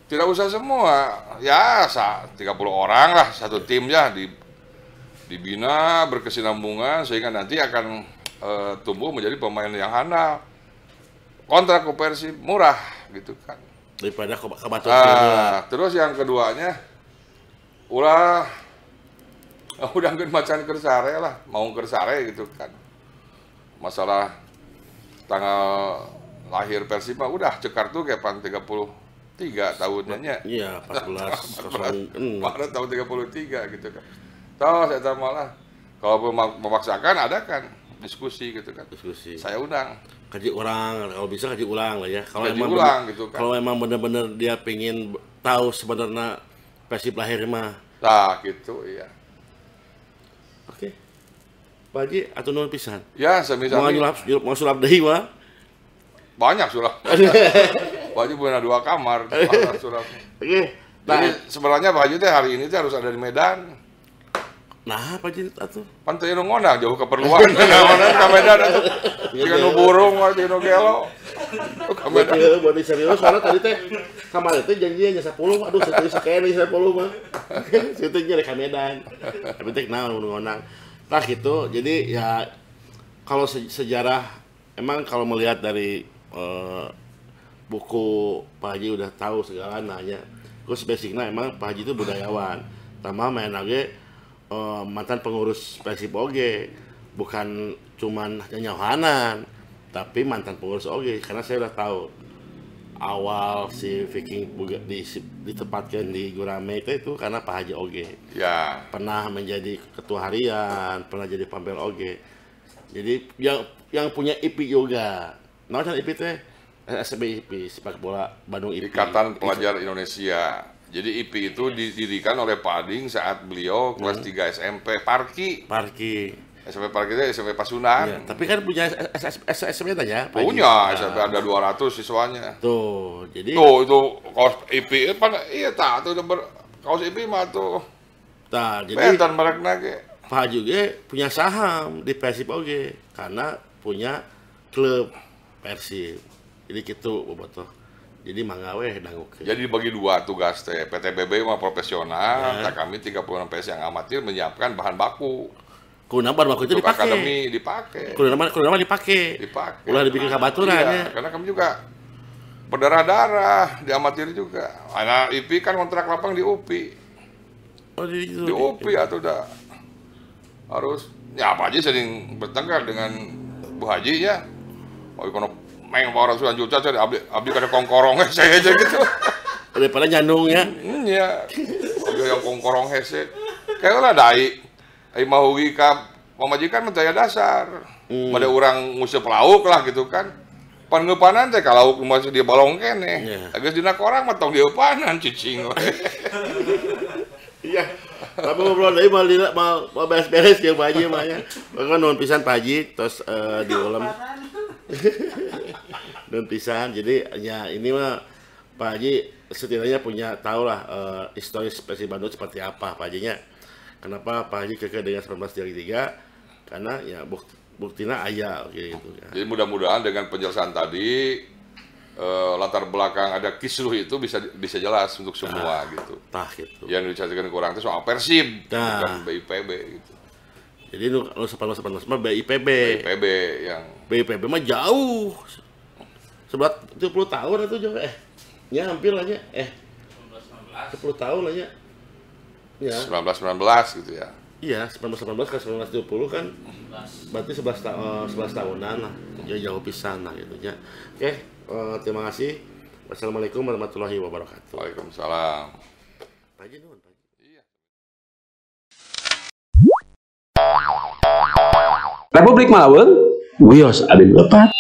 [SPEAKER 1] Tidak usah semua. Ya, 30 orang lah satu tim ya di dibina berkesinambungan sehingga nanti akan e, tumbuh menjadi pemain yang handal. Kontrak ke Persib murah gitu kan. Daripada ke, ke ah, Terus yang keduanya ulah [laughs] udah macan kersare lah mau kersare gitu kan masalah tanggal lahir Persib udah cekar tuh kapan 33 tahunnya iya 14, 14 belas [laughs] tahun 33 gitu kan tahu saya tahu malah kalau
[SPEAKER 2] memaksakan ada kan diskusi gitu kan diskusi saya undang kaji ulang kalau bisa kaji ulang lah ya kalau emang ulang bener, gitu kan kalau emang benar-benar dia pengen tahu sebenarnya Persib lahir mah.
[SPEAKER 1] Nah, gitu iya.
[SPEAKER 2] Oke. Okay. Pak Haji, atau nuhun pisan. Ya, semisal. Mau nyulap, mau sulap deui mah.
[SPEAKER 1] Banyak sulap.
[SPEAKER 2] [laughs]
[SPEAKER 1] Pak Haji punya dua kamar, kamar sulap. Oke. Okay. Nah, Jadi, sebenarnya Pak Haji teh hari ini teh harus ada di Medan. Nah, apa jadi itu? Pantai itu ngonang jauh keperluan. Ngonang, ka Medan itu. Jika itu iya. burung mah itu gelo.
[SPEAKER 2] Ka Medan. Ieu itu, serius tadi teh sama itu janjinya hanya 10, aduh tulis isa kene 10 mah. [laughs] Situ nya ka kamedan Tapi teh naon ngonang. ngonang Nah gitu, jadi ya kalau sejarah emang kalau melihat dari eh, buku Pak Haji udah tahu segala nanya. Gue basicnya emang Pak Haji itu budayawan. Tama main lagi uh, mantan pengurus Persib Oge bukan cuman nyohanan tapi mantan pengurus Oge karena saya udah tahu awal si Viking di ditempatkan di Gurame itu itu karena Pak Haji Oge. Ya. Pernah menjadi ketua harian, pernah jadi pampel Oge. Jadi yang yang punya IP juga. Nah, IP-nya teh SBIP sepak bola Bandung Ikatan Pelajar
[SPEAKER 1] Indonesia. Jadi IP itu didirikan oleh Pading saat beliau kelas hmm. 3 SMP Parki. Parki. SMP Parki itu SMP Pasundan. Ya,
[SPEAKER 2] tapi kan punya SMP ya? Punya, SMP ah.
[SPEAKER 1] ada 200 siswanya. Tuh, jadi Tuh itu kaos IP pada... iya tak itu ber, kaos IP mah tuh.
[SPEAKER 2] Tah, jadi Betan merek nage. Pak Haji punya saham di Persib oge karena punya klub Persib. Jadi gitu tuh jadi manggawe dangukeun. Jadi bagi
[SPEAKER 1] dua tugas teh. PTBB mah profesional, ya. kami 36 PS yang amatir menyiapkan bahan baku. bahan baku itu dipakai. Akademi dipakai. kuna nama
[SPEAKER 2] dipakai. Dipakai. Ulah dibikin nah, kabaturan iya, ya. Karena kami juga berdarah-darah
[SPEAKER 1] di amatir juga. Anak IP kan kontrak lapang di UPI. Oh, gitu. di, itu, di UPI atau udah harus ya apa aja sering bertengkar dengan Bu Haji ya. Oh, kalau main orang sembilan Jogja saya abdi abdi kada kongkorong hese [laughs] aja gitu daripada nyandung ya hmm, iya abdi yang kongkorong hese kayak lah kan dai ai mau ka pemajikan mencaya dasar hmm. pada orang ngusir lauk lah gitu kan pan ngeupanan teh kalau masih dia balong kene yeah. agus dina korang mah dia panan cicing
[SPEAKER 2] [laughs] iya tapi ngobrol dari mal mal mal beres-beres ya Pak Haji mah ya. Bahkan pisan Pak Haji terus uh, diulam. [laughs] dan pisan jadi ya ini mah Pak Haji setidaknya punya tahu lah uh, eh, historis Persib Bandung seperti apa Pak Hajinya kenapa Pak Haji keke dengan 1933 karena ya bukti buktinya ayah gitu ya. jadi mudah-mudahan dengan
[SPEAKER 1] penjelasan tadi uh, latar belakang ada kisruh itu bisa bisa jelas untuk semua nah, gitu. Tah gitu. Yang dicatatkan kurang itu soal Persib nah. bukan BIPB gitu. Jadi lu sepanas
[SPEAKER 2] sepan mah BIPB. BIPB yang BIPB mah jauh sebelah 70 tahun itu jauh eh ya hampir aja ya, eh tujuh 10 tahun aja ya, ya.
[SPEAKER 1] belas sembilan belas gitu ya
[SPEAKER 2] iya 19 ke 19 kan 19. berarti 11 ta uh, eh, 11 tahunan lah jauh ya, jauh pisan lah gitu ya oke uh, terima kasih wassalamualaikum warahmatullahi wabarakatuh waalaikumsalam pagi nun iya. Republik Malawi, Wios Abin Lepat.